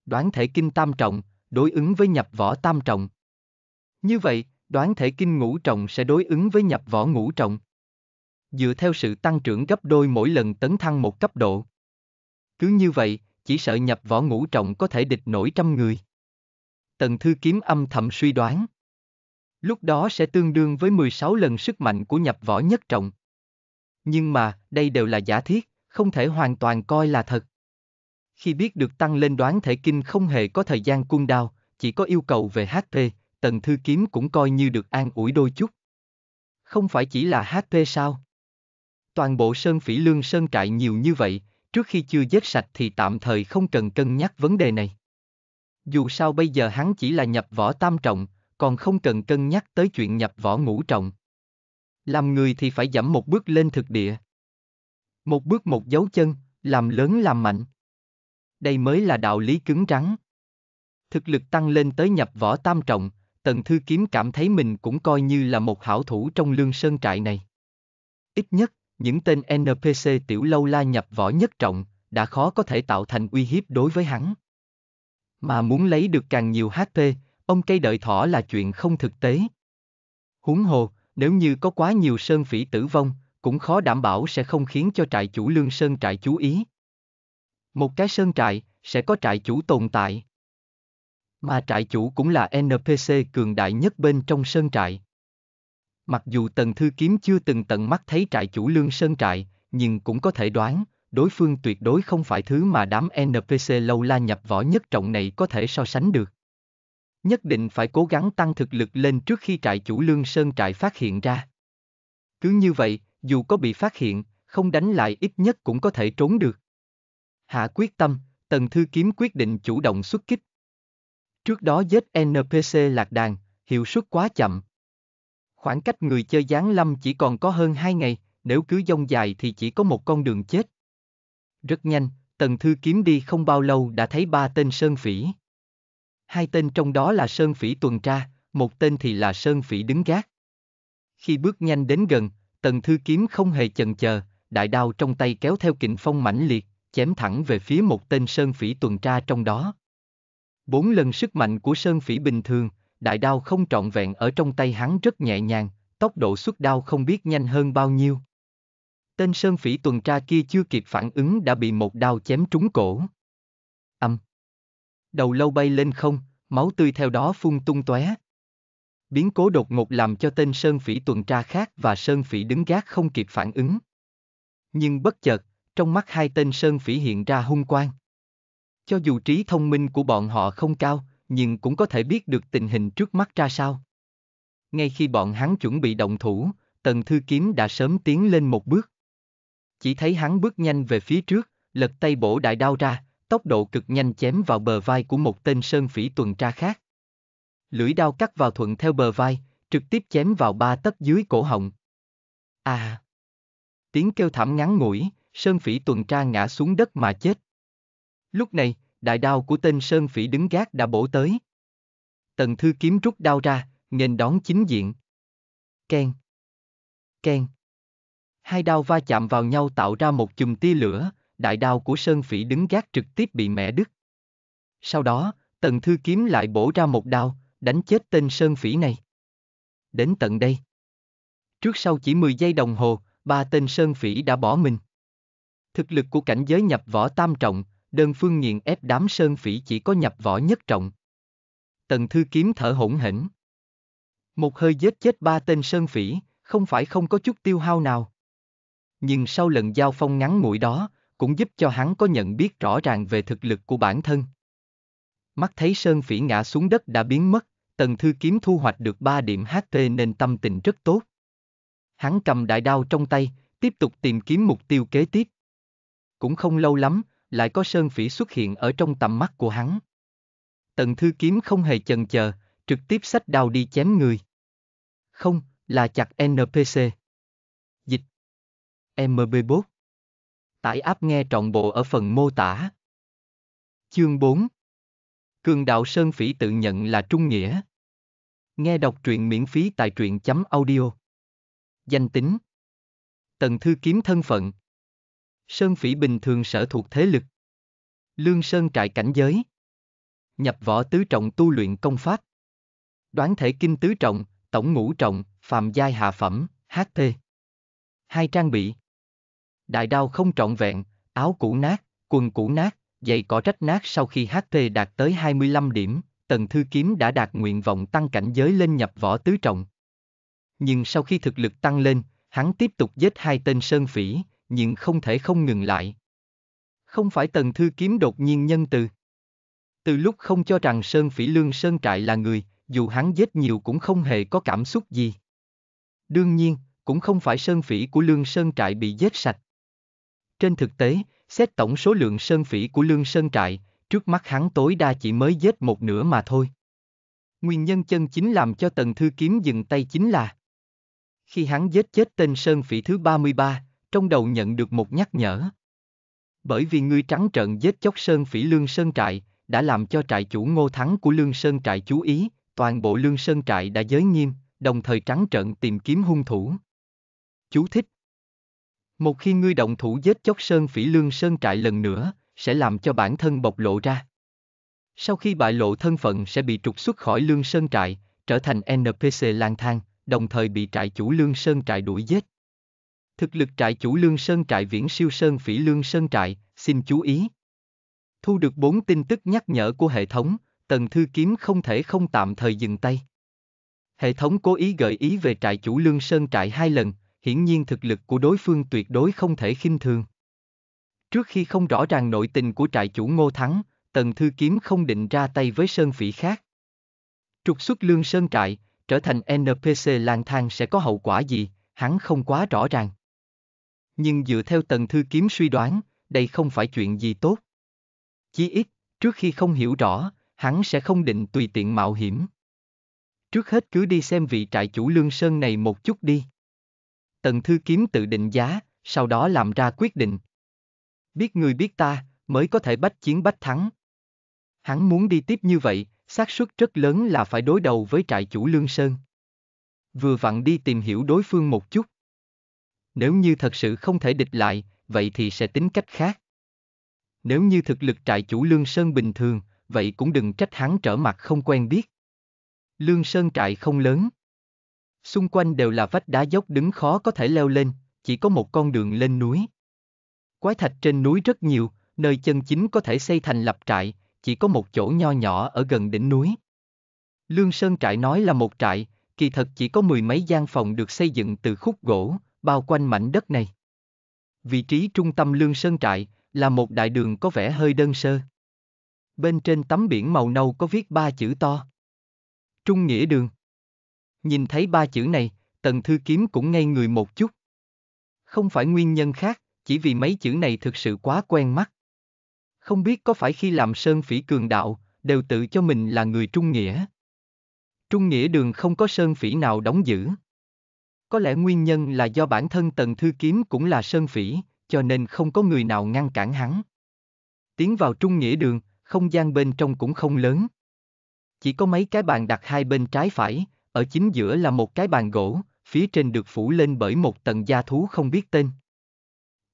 Đoán thể kinh tam trọng, đối ứng với nhập võ tam trọng. Như vậy, đoán thể kinh ngũ trọng sẽ đối ứng với nhập võ ngũ trọng. Dựa theo sự tăng trưởng gấp đôi mỗi lần tấn thăng một cấp độ. Cứ như vậy, chỉ sợ nhập võ ngũ trọng có thể địch nổi trăm người. Tần Thư Kiếm âm thầm suy đoán. Lúc đó sẽ tương đương với 16 lần sức mạnh của nhập võ nhất trọng. Nhưng mà, đây đều là giả thiết, không thể hoàn toàn coi là thật. Khi biết được tăng lên đoán thể kinh không hề có thời gian cung đao, chỉ có yêu cầu về HP, Tần Thư Kiếm cũng coi như được an ủi đôi chút. Không phải chỉ là HP sao? Toàn bộ Sơn Phỉ Lương Sơn Trại nhiều như vậy, Trước khi chưa giết sạch thì tạm thời không cần cân nhắc vấn đề này. Dù sao bây giờ hắn chỉ là nhập võ tam trọng, còn không cần cân nhắc tới chuyện nhập võ ngũ trọng. Làm người thì phải giảm một bước lên thực địa. Một bước một dấu chân, làm lớn làm mạnh. Đây mới là đạo lý cứng rắn. Thực lực tăng lên tới nhập võ tam trọng, Tần Thư Kiếm cảm thấy mình cũng coi như là một hảo thủ trong lương sơn trại này. Ít nhất, những tên NPC tiểu lâu la nhập võ nhất trọng, đã khó có thể tạo thành uy hiếp đối với hắn. Mà muốn lấy được càng nhiều HP, ông cây đợi thỏ là chuyện không thực tế. Húng hồ, nếu như có quá nhiều sơn phỉ tử vong, cũng khó đảm bảo sẽ không khiến cho trại chủ lương sơn trại chú ý. Một cái sơn trại, sẽ có trại chủ tồn tại. Mà trại chủ cũng là NPC cường đại nhất bên trong sơn trại. Mặc dù Tần Thư Kiếm chưa từng tận mắt thấy trại chủ Lương Sơn trại, nhưng cũng có thể đoán, đối phương tuyệt đối không phải thứ mà đám NPC lâu la nhập võ nhất trọng này có thể so sánh được. Nhất định phải cố gắng tăng thực lực lên trước khi trại chủ Lương Sơn trại phát hiện ra. Cứ như vậy, dù có bị phát hiện, không đánh lại ít nhất cũng có thể trốn được. Hạ quyết tâm, Tần Thư Kiếm quyết định chủ động xuất kích. Trước đó giết NPC lạc đàn, hiệu suất quá chậm. Khoảng cách người chơi Giáng Lâm chỉ còn có hơn 2 ngày, nếu cứ dông dài thì chỉ có một con đường chết. Rất nhanh, Tần Thư kiếm đi không bao lâu đã thấy ba tên Sơn Phỉ. Hai tên trong đó là Sơn Phỉ tuần tra, một tên thì là Sơn Phỉ đứng gác. Khi bước nhanh đến gần, Tần Thư kiếm không hề chần chờ, đại đao trong tay kéo theo kình phong mãnh liệt, chém thẳng về phía một tên Sơn Phỉ tuần tra trong đó. Bốn lần sức mạnh của Sơn Phỉ bình thường, đại đao không trọn vẹn ở trong tay hắn rất nhẹ nhàng, tốc độ xuất đao không biết nhanh hơn bao nhiêu. Tên sơn phỉ tuần tra kia chưa kịp phản ứng đã bị một đao chém trúng cổ. Âm. Đầu lâu bay lên không, máu tươi theo đó phun tung tóe. Biến cố đột ngột làm cho tên sơn phỉ tuần tra khác và sơn phỉ đứng gác không kịp phản ứng. Nhưng bất chợt, trong mắt hai tên sơn phỉ hiện ra hung quang. Cho dù trí thông minh của bọn họ không cao, nhưng cũng có thể biết được tình hình trước mắt ra sao. Ngay khi bọn hắn chuẩn bị động thủ, Tần Thư Kiếm đã sớm tiến lên một bước. Chỉ thấy hắn bước nhanh về phía trước, lật tay bổ đại đao ra, tốc độ cực nhanh chém vào bờ vai của một tên sơn phỉ tuần tra khác. Lưỡi đao cắt vào thuận theo bờ vai, trực tiếp chém vào ba tấc dưới cổ họng. À! Tiếng kêu thảm ngắn ngủi, sơn phỉ tuần tra ngã xuống đất mà chết. Lúc này, đại đao của tên Sơn Phỉ đứng gác đã bổ tới. Tần Thư Kiếm rút đao ra, nghênh đón chính diện. Ken. Ken. Hai đao va chạm vào nhau tạo ra một chùm tia lửa, đại đao của Sơn Phỉ đứng gác trực tiếp bị mẹ đứt. Sau đó, Tần Thư Kiếm lại bổ ra một đao, đánh chết tên Sơn Phỉ này. Đến tận đây. Trước sau chỉ 10 giây đồng hồ, ba tên Sơn Phỉ đã bỏ mình. Thực lực của cảnh giới nhập võ tam trọng, đơn phương nghiền ép đám sơn phỉ chỉ có nhập võ nhất trọng. Tần Thư Kiếm thở hổn hỉnh, Một hơi giết chết ba tên sơn phỉ, không phải không có chút tiêu hao nào. Nhưng sau lần giao phong ngắn ngủi đó, cũng giúp cho hắn có nhận biết rõ ràng về thực lực của bản thân. Mắt thấy sơn phỉ ngã xuống đất đã biến mất, Tần Thư Kiếm thu hoạch được ba điểm HT nên tâm tình rất tốt. Hắn cầm đại đao trong tay, tiếp tục tìm kiếm mục tiêu kế tiếp. Cũng không lâu lắm, lại có sơn phỉ xuất hiện ở trong tầm mắt của hắn. Tần Thư Kiếm không hề chần chờ, trực tiếp sách đao đi chém người. Không, là chặt NPC. Dịch. MB4. Tải áp nghe trọn bộ ở phần mô tả. Chương 4. Cường đạo Sơn Phỉ tự nhận là trung nghĩa. Nghe đọc truyện miễn phí tại truyện chấm audio. Danh tính. Tần Thư Kiếm thân phận, Sơn phỉ bình thường sở thuộc thế lực. Lương Sơn trại cảnh giới. Nhập võ tứ trọng tu luyện công pháp. Đoán thể kinh tứ trọng, tổng ngũ trọng, phàm giai hạ phẩm, HP. Hai trang bị. Đại đao không trọn vẹn, áo cũ nát, quần cũ nát, giày cỏ rách nát sau khi HP đạt tới 25 điểm, tần thư kiếm đã đạt nguyện vọng tăng cảnh giới lên nhập võ tứ trọng. Nhưng sau khi thực lực tăng lên, hắn tiếp tục giết hai tên sơn phỉ, nhưng không thể không ngừng lại. Không phải Tần Thư Kiếm đột nhiên nhân từ. Từ lúc không cho rằng Sơn Phỉ Lương Sơn Trại là người, dù hắn giết nhiều cũng không hề có cảm xúc gì. Đương nhiên, cũng không phải Sơn Phỉ của Lương Sơn Trại bị giết sạch. Trên thực tế, xét tổng số lượng Sơn Phỉ của Lương Sơn Trại, trước mắt hắn tối đa chỉ mới giết một nửa mà thôi. Nguyên nhân chân chính làm cho Tần Thư Kiếm dừng tay chính là khi hắn giết chết tên Sơn Phỉ thứ 33, trong đầu nhận được một nhắc nhở. Bởi vì ngươi trắng trợn giết chóc Sơn Phỉ Lương Sơn Trại, đã làm cho trại chủ ngô thắng của Lương Sơn Trại chú ý, toàn bộ Lương Sơn Trại đã giới nghiêm, đồng thời trắng trợn tìm kiếm hung thủ. Chú thích Một khi ngươi động thủ giết chóc Sơn Phỉ Lương Sơn Trại lần nữa, sẽ làm cho bản thân bộc lộ ra. Sau khi bại lộ thân phận sẽ bị trục xuất khỏi Lương Sơn Trại, trở thành NPC lang thang, đồng thời bị trại chủ Lương Sơn Trại đuổi giết. Thực lực trại chủ Lương Sơn trại Viễn Siêu Sơn Phỉ Lương Sơn trại, xin chú ý. Thu được bốn tin tức nhắc nhở của hệ thống, Tần Thư Kiếm không thể không tạm thời dừng tay. Hệ thống cố ý gợi ý về trại chủ Lương Sơn trại hai lần, hiển nhiên thực lực của đối phương tuyệt đối không thể khinh thường. Trước khi không rõ ràng nội tình của trại chủ Ngô Thắng, Tần Thư Kiếm không định ra tay với Sơn Phỉ khác. Trục xuất Lương Sơn trại, trở thành NPC lang thang sẽ có hậu quả gì, hắn không quá rõ ràng nhưng dựa theo tần thư kiếm suy đoán, đây không phải chuyện gì tốt. Chí ít, trước khi không hiểu rõ, hắn sẽ không định tùy tiện mạo hiểm. Trước hết cứ đi xem vị trại chủ lương sơn này một chút đi. Tần thư kiếm tự định giá, sau đó làm ra quyết định. Biết người biết ta, mới có thể bách chiến bách thắng. Hắn muốn đi tiếp như vậy, xác suất rất lớn là phải đối đầu với trại chủ Lương Sơn. Vừa vặn đi tìm hiểu đối phương một chút. Nếu như thật sự không thể địch lại, vậy thì sẽ tính cách khác. Nếu như thực lực trại chủ Lương Sơn bình thường, vậy cũng đừng trách hắn trở mặt không quen biết. Lương Sơn trại không lớn. Xung quanh đều là vách đá dốc đứng khó có thể leo lên, chỉ có một con đường lên núi. Quái thạch trên núi rất nhiều, nơi chân chính có thể xây thành lập trại, chỉ có một chỗ nho nhỏ ở gần đỉnh núi. Lương Sơn trại nói là một trại, kỳ thật chỉ có mười mấy gian phòng được xây dựng từ khúc gỗ, bao quanh mảnh đất này. Vị trí trung tâm Lương Sơn Trại là một đại đường có vẻ hơi đơn sơ. Bên trên tấm biển màu nâu có viết ba chữ to. Trung Nghĩa Đường. Nhìn thấy ba chữ này, Tần Thư Kiếm cũng ngây người một chút. Không phải nguyên nhân khác, chỉ vì mấy chữ này thực sự quá quen mắt. Không biết có phải khi làm Sơn Phỉ Cường Đạo, đều tự cho mình là người Trung Nghĩa. Trung Nghĩa Đường không có Sơn Phỉ nào đóng giữ. Có lẽ nguyên nhân là do bản thân Tần Thư Kiếm cũng là sơn phỉ, cho nên không có người nào ngăn cản hắn. Tiến vào trung nghĩa đường, không gian bên trong cũng không lớn. Chỉ có mấy cái bàn đặt hai bên trái phải, ở chính giữa là một cái bàn gỗ, phía trên được phủ lên bởi một tầng da thú không biết tên.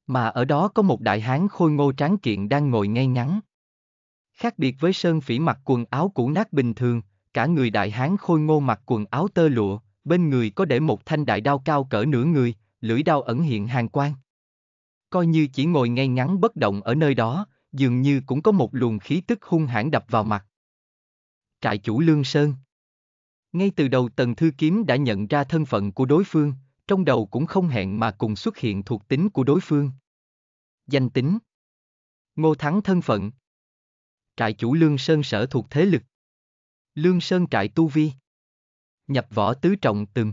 Mà ở đó có một đại hán khôi ngô tráng kiện đang ngồi ngay ngắn. Khác biệt với sơn phỉ mặc quần áo cũ nát bình thường, cả người đại hán khôi ngô mặc quần áo tơ lụa, bên người có để một thanh đại đao cao cỡ nửa người, lưỡi đao ẩn hiện hàng quang. Coi như chỉ ngồi ngay ngắn bất động ở nơi đó, dường như cũng có một luồng khí tức hung hãn đập vào mặt. Trại chủ Lương Sơn Ngay từ đầu Tần Thư Kiếm đã nhận ra thân phận của đối phương, trong đầu cũng không hẹn mà cùng xuất hiện thuộc tính của đối phương. Danh tính Ngô Thắng thân phận Trại chủ Lương Sơn sở thuộc thế lực Lương Sơn trại tu vi nhập võ tứ trọng từng.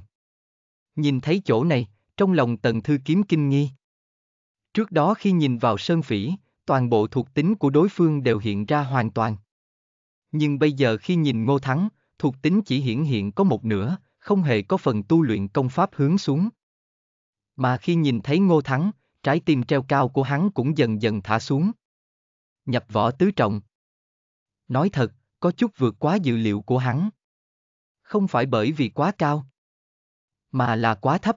Nhìn thấy chỗ này, trong lòng tần thư kiếm kinh nghi. Trước đó khi nhìn vào sơn phỉ, toàn bộ thuộc tính của đối phương đều hiện ra hoàn toàn. Nhưng bây giờ khi nhìn ngô thắng, thuộc tính chỉ hiển hiện có một nửa, không hề có phần tu luyện công pháp hướng xuống. Mà khi nhìn thấy ngô thắng, trái tim treo cao của hắn cũng dần dần thả xuống. Nhập võ tứ trọng. Nói thật, có chút vượt quá dự liệu của hắn không phải bởi vì quá cao, mà là quá thấp.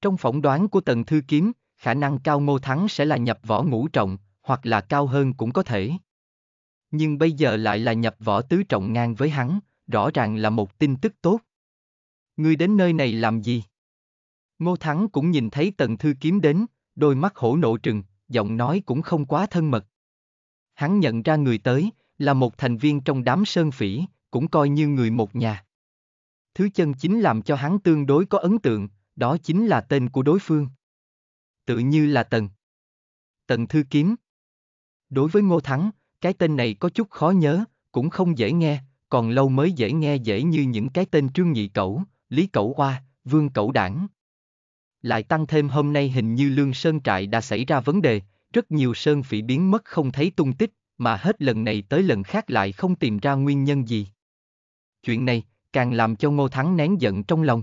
Trong phỏng đoán của Tần Thư Kiếm, khả năng cao Ngô Thắng sẽ là nhập võ ngũ trọng, hoặc là cao hơn cũng có thể. Nhưng bây giờ lại là nhập võ tứ trọng ngang với hắn, rõ ràng là một tin tức tốt. Ngươi đến nơi này làm gì? Ngô Thắng cũng nhìn thấy Tần Thư Kiếm đến, đôi mắt hổ nộ trừng, giọng nói cũng không quá thân mật. Hắn nhận ra người tới, là một thành viên trong đám sơn phỉ, cũng coi như người một nhà. Thứ chân chính làm cho hắn tương đối có ấn tượng, đó chính là tên của đối phương. Tự như là Tần. Tần Thư Kiếm. Đối với Ngô Thắng, cái tên này có chút khó nhớ, cũng không dễ nghe, còn lâu mới dễ nghe dễ như những cái tên Trương Nhị Cẩu, Lý Cẩu Hoa, Vương Cẩu Đảng. Lại tăng thêm hôm nay hình như lương sơn trại đã xảy ra vấn đề, rất nhiều sơn phỉ biến mất không thấy tung tích, mà hết lần này tới lần khác lại không tìm ra nguyên nhân gì chuyện này càng làm cho Ngô Thắng nén giận trong lòng.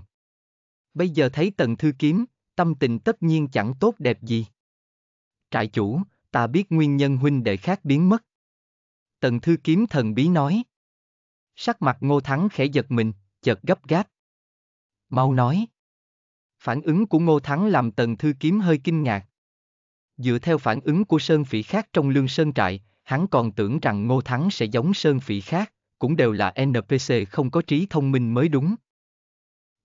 Bây giờ thấy Tần Thư Kiếm, tâm tình tất nhiên chẳng tốt đẹp gì. Trại chủ, ta biết nguyên nhân huynh đệ khác biến mất. Tần Thư Kiếm thần bí nói. Sắc mặt Ngô Thắng khẽ giật mình, chợt gấp gáp. Mau nói. Phản ứng của Ngô Thắng làm Tần Thư Kiếm hơi kinh ngạc. Dựa theo phản ứng của Sơn Phỉ khác trong lương Sơn Trại, hắn còn tưởng rằng Ngô Thắng sẽ giống Sơn Phỉ khác cũng đều là NPC không có trí thông minh mới đúng.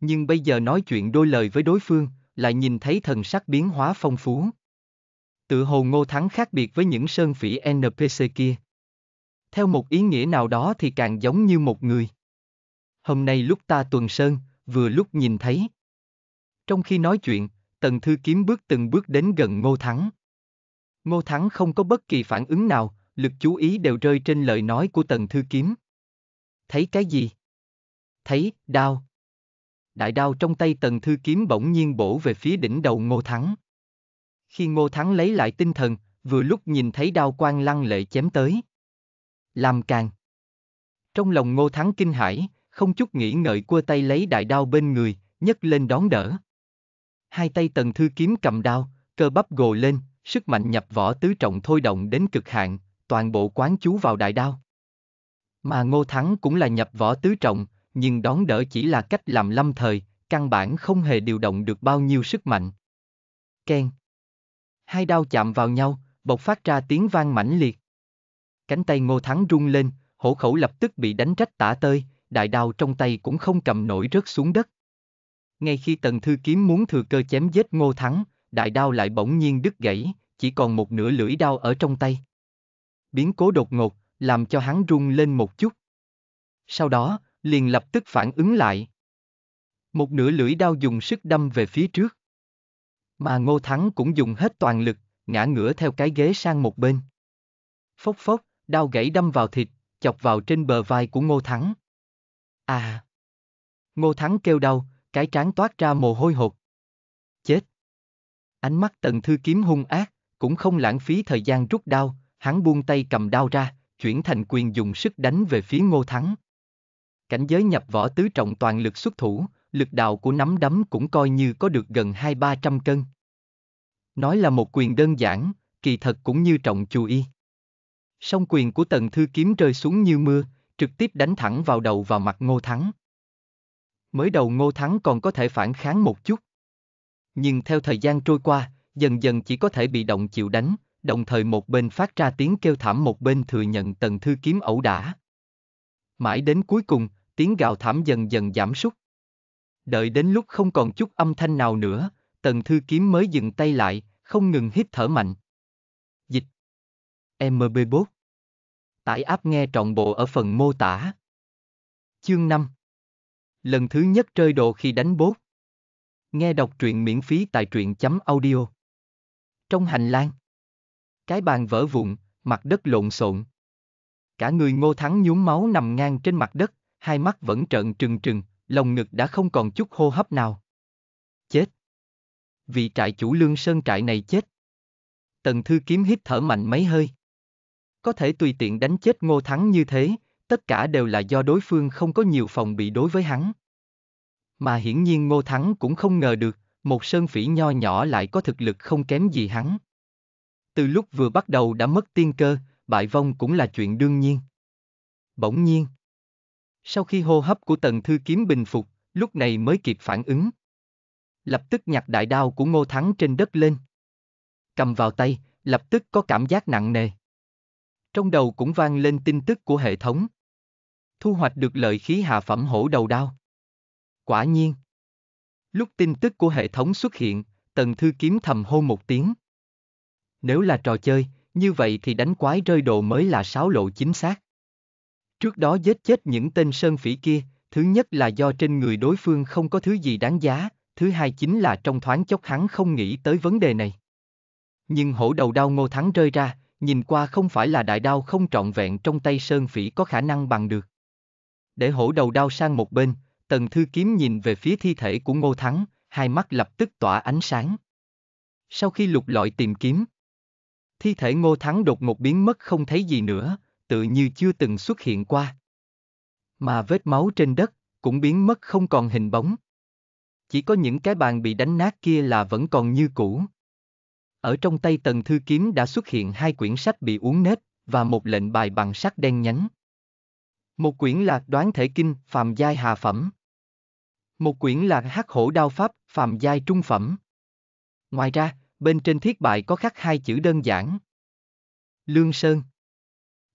Nhưng bây giờ nói chuyện đôi lời với đối phương, lại nhìn thấy thần sắc biến hóa phong phú. Tự hồ Ngô Thắng khác biệt với những sơn phỉ NPC kia. Theo một ý nghĩa nào đó thì càng giống như một người. Hôm nay lúc ta tuần sơn, vừa lúc nhìn thấy. Trong khi nói chuyện, Tần Thư Kiếm bước từng bước đến gần Ngô Thắng. Ngô Thắng không có bất kỳ phản ứng nào, lực chú ý đều rơi trên lời nói của Tần Thư Kiếm. Thấy cái gì? Thấy, đao. Đại đao trong tay tần thư kiếm bỗng nhiên bổ về phía đỉnh đầu Ngô Thắng. Khi Ngô Thắng lấy lại tinh thần, vừa lúc nhìn thấy đao quang lăng lệ chém tới. Làm càng. Trong lòng Ngô Thắng kinh hãi, không chút nghĩ ngợi cua tay lấy đại đao bên người, nhấc lên đón đỡ. Hai tay tần thư kiếm cầm đao, cơ bắp gồ lên, sức mạnh nhập võ tứ trọng thôi động đến cực hạn, toàn bộ quán chú vào đại đao. Mà Ngô Thắng cũng là nhập võ tứ trọng, nhưng đón đỡ chỉ là cách làm lâm thời, căn bản không hề điều động được bao nhiêu sức mạnh. Ken. Hai đao chạm vào nhau, bộc phát ra tiếng vang mãnh liệt. Cánh tay Ngô Thắng rung lên, hổ khẩu lập tức bị đánh rách tả tơi, đại đao trong tay cũng không cầm nổi rớt xuống đất. Ngay khi Tần Thư Kiếm muốn thừa cơ chém giết Ngô Thắng, đại đao lại bỗng nhiên đứt gãy, chỉ còn một nửa lưỡi đao ở trong tay. Biến cố đột ngột, làm cho hắn rung lên một chút. Sau đó, liền lập tức phản ứng lại. Một nửa lưỡi đao dùng sức đâm về phía trước. Mà Ngô Thắng cũng dùng hết toàn lực, ngã ngửa theo cái ghế sang một bên. Phốc phốc, đao gãy đâm vào thịt, chọc vào trên bờ vai của Ngô Thắng. À! Ngô Thắng kêu đau, cái trán toát ra mồ hôi hột. Chết! Ánh mắt tần thư kiếm hung ác, cũng không lãng phí thời gian rút đao, hắn buông tay cầm đao ra, chuyển thành quyền dùng sức đánh về phía Ngô Thắng. Cảnh giới nhập võ tứ trọng toàn lực xuất thủ, lực đạo của nắm đấm cũng coi như có được gần hai ba trăm cân. Nói là một quyền đơn giản, kỳ thật cũng như trọng chù y. Song quyền của tần thư kiếm rơi xuống như mưa, trực tiếp đánh thẳng vào đầu và mặt Ngô Thắng. Mới đầu Ngô Thắng còn có thể phản kháng một chút. Nhưng theo thời gian trôi qua, dần dần chỉ có thể bị động chịu đánh, đồng thời một bên phát ra tiếng kêu thảm một bên thừa nhận tần thư kiếm ẩu đả. Mãi đến cuối cùng, tiếng gào thảm dần dần giảm sút. Đợi đến lúc không còn chút âm thanh nào nữa, tần thư kiếm mới dừng tay lại, không ngừng hít thở mạnh. Dịch mb bốt Tải áp nghe trọn bộ ở phần mô tả. Chương 5 Lần thứ nhất rơi đồ khi đánh bốt. Nghe đọc truyện miễn phí tại truyện chấm audio. Trong hành lang cái bàn vỡ vụn, mặt đất lộn xộn. Cả người ngô thắng nhúm máu nằm ngang trên mặt đất, hai mắt vẫn trợn trừng trừng, lồng ngực đã không còn chút hô hấp nào. Chết. Vị trại chủ lương sơn trại này chết. Tần Thư Kiếm hít thở mạnh mấy hơi. Có thể tùy tiện đánh chết Ngô Thắng như thế, tất cả đều là do đối phương không có nhiều phòng bị đối với hắn. Mà hiển nhiên Ngô Thắng cũng không ngờ được, một sơn phỉ nho nhỏ lại có thực lực không kém gì hắn. Từ lúc vừa bắt đầu đã mất tiên cơ, bại vong cũng là chuyện đương nhiên. Bỗng nhiên. Sau khi hô hấp của Tần Thư Kiếm bình phục, lúc này mới kịp phản ứng. Lập tức nhặt đại đao của Ngô Thắng trên đất lên. Cầm vào tay, lập tức có cảm giác nặng nề. Trong đầu cũng vang lên tin tức của hệ thống. Thu hoạch được lợi khí hạ phẩm hổ đầu đao. Quả nhiên. Lúc tin tức của hệ thống xuất hiện, Tần Thư Kiếm thầm hô một tiếng. Nếu là trò chơi, như vậy thì đánh quái rơi đồ mới là sáo lộ chính xác. Trước đó giết chết những tên sơn phỉ kia, thứ nhất là do trên người đối phương không có thứ gì đáng giá, thứ hai chính là trong thoáng chốc hắn không nghĩ tới vấn đề này. Nhưng hổ đầu đau ngô thắng rơi ra, nhìn qua không phải là đại đao không trọn vẹn trong tay sơn phỉ có khả năng bằng được. Để hổ đầu đau sang một bên, tần thư kiếm nhìn về phía thi thể của ngô thắng, hai mắt lập tức tỏa ánh sáng. Sau khi lục lọi tìm kiếm, thi thể Ngô Thắng đột ngột biến mất không thấy gì nữa, tự như chưa từng xuất hiện qua. Mà vết máu trên đất cũng biến mất không còn hình bóng. Chỉ có những cái bàn bị đánh nát kia là vẫn còn như cũ. Ở trong tay tần thư kiếm đã xuất hiện hai quyển sách bị uốn nết và một lệnh bài bằng sắt đen nhánh. Một quyển là đoán thể kinh, phàm giai hà phẩm. Một quyển là hắc hổ đao pháp, phàm giai trung phẩm. Ngoài ra, bên trên thiết bại có khắc hai chữ đơn giản. Lương Sơn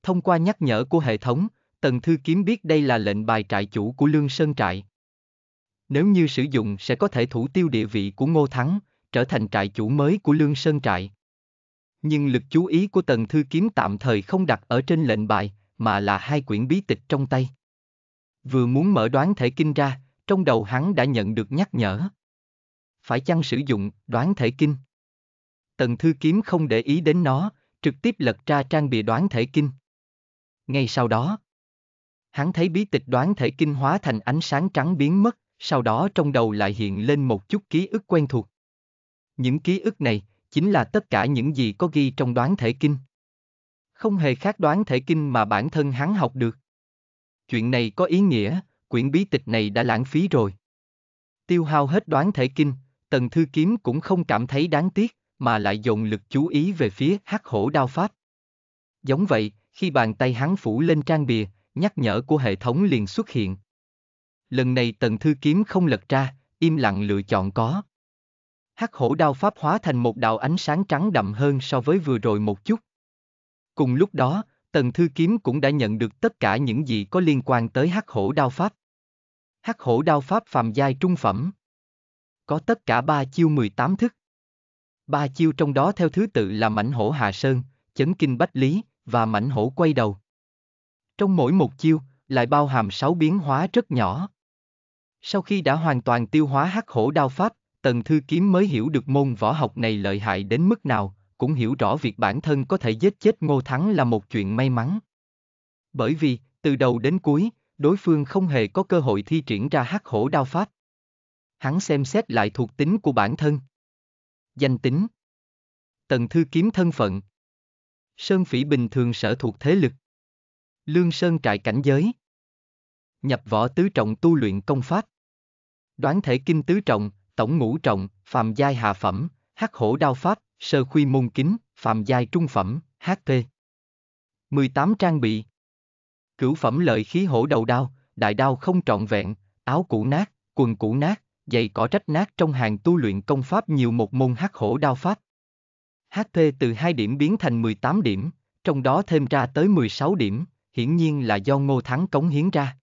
Thông qua nhắc nhở của hệ thống, Tần Thư Kiếm biết đây là lệnh bài trại chủ của Lương Sơn Trại. Nếu như sử dụng sẽ có thể thủ tiêu địa vị của Ngô Thắng, trở thành trại chủ mới của Lương Sơn Trại. Nhưng lực chú ý của Tần Thư Kiếm tạm thời không đặt ở trên lệnh bài, mà là hai quyển bí tịch trong tay. Vừa muốn mở đoán thể kinh ra, trong đầu hắn đã nhận được nhắc nhở. Phải chăng sử dụng đoán thể kinh? Tần Thư Kiếm không để ý đến nó, trực tiếp lật ra trang bìa đoán thể kinh. Ngay sau đó, hắn thấy bí tịch đoán thể kinh hóa thành ánh sáng trắng biến mất, sau đó trong đầu lại hiện lên một chút ký ức quen thuộc. Những ký ức này chính là tất cả những gì có ghi trong đoán thể kinh. Không hề khác đoán thể kinh mà bản thân hắn học được. Chuyện này có ý nghĩa, quyển bí tịch này đã lãng phí rồi. Tiêu hao hết đoán thể kinh, tần thư kiếm cũng không cảm thấy đáng tiếc mà lại dồn lực chú ý về phía hắc hổ đao pháp. Giống vậy, khi bàn tay hắn phủ lên trang bìa, nhắc nhở của hệ thống liền xuất hiện. Lần này tần thư kiếm không lật ra, im lặng lựa chọn có. Hắc hổ đao pháp hóa thành một đạo ánh sáng trắng đậm hơn so với vừa rồi một chút. Cùng lúc đó, tần thư kiếm cũng đã nhận được tất cả những gì có liên quan tới hắc hổ đao pháp. Hắc hổ đao pháp phàm giai trung phẩm. Có tất cả ba chiêu 18 thức. Ba chiêu trong đó theo thứ tự là mảnh hổ Hà sơn, chấn kinh bách lý, và mảnh hổ quay đầu. Trong mỗi một chiêu, lại bao hàm sáu biến hóa rất nhỏ. Sau khi đã hoàn toàn tiêu hóa hắc hổ đao pháp, Tần Thư Kiếm mới hiểu được môn võ học này lợi hại đến mức nào, cũng hiểu rõ việc bản thân có thể giết chết Ngô Thắng là một chuyện may mắn. Bởi vì, từ đầu đến cuối, đối phương không hề có cơ hội thi triển ra hắc hổ đao pháp. Hắn xem xét lại thuộc tính của bản thân. Danh tính Tần Thư Kiếm thân phận Sơn Phỉ bình thường sở thuộc thế lực Lương Sơn trại cảnh giới Nhập võ tứ trọng tu luyện công pháp Đoán thể kinh tứ trọng, tổng ngũ trọng, phàm giai hạ phẩm, hắc hổ đao pháp, sơ khuy môn kính, phàm giai trung phẩm, HP 18 trang bị Cửu phẩm lợi khí hổ đầu đao, đại đao không trọn vẹn, áo cũ nát, quần cũ nát, dày cỏ rách nát trong hàng tu luyện công pháp nhiều một môn hắc hổ đao pháp. HP từ 2 điểm biến thành 18 điểm, trong đó thêm ra tới 16 điểm, hiển nhiên là do Ngô Thắng cống hiến ra.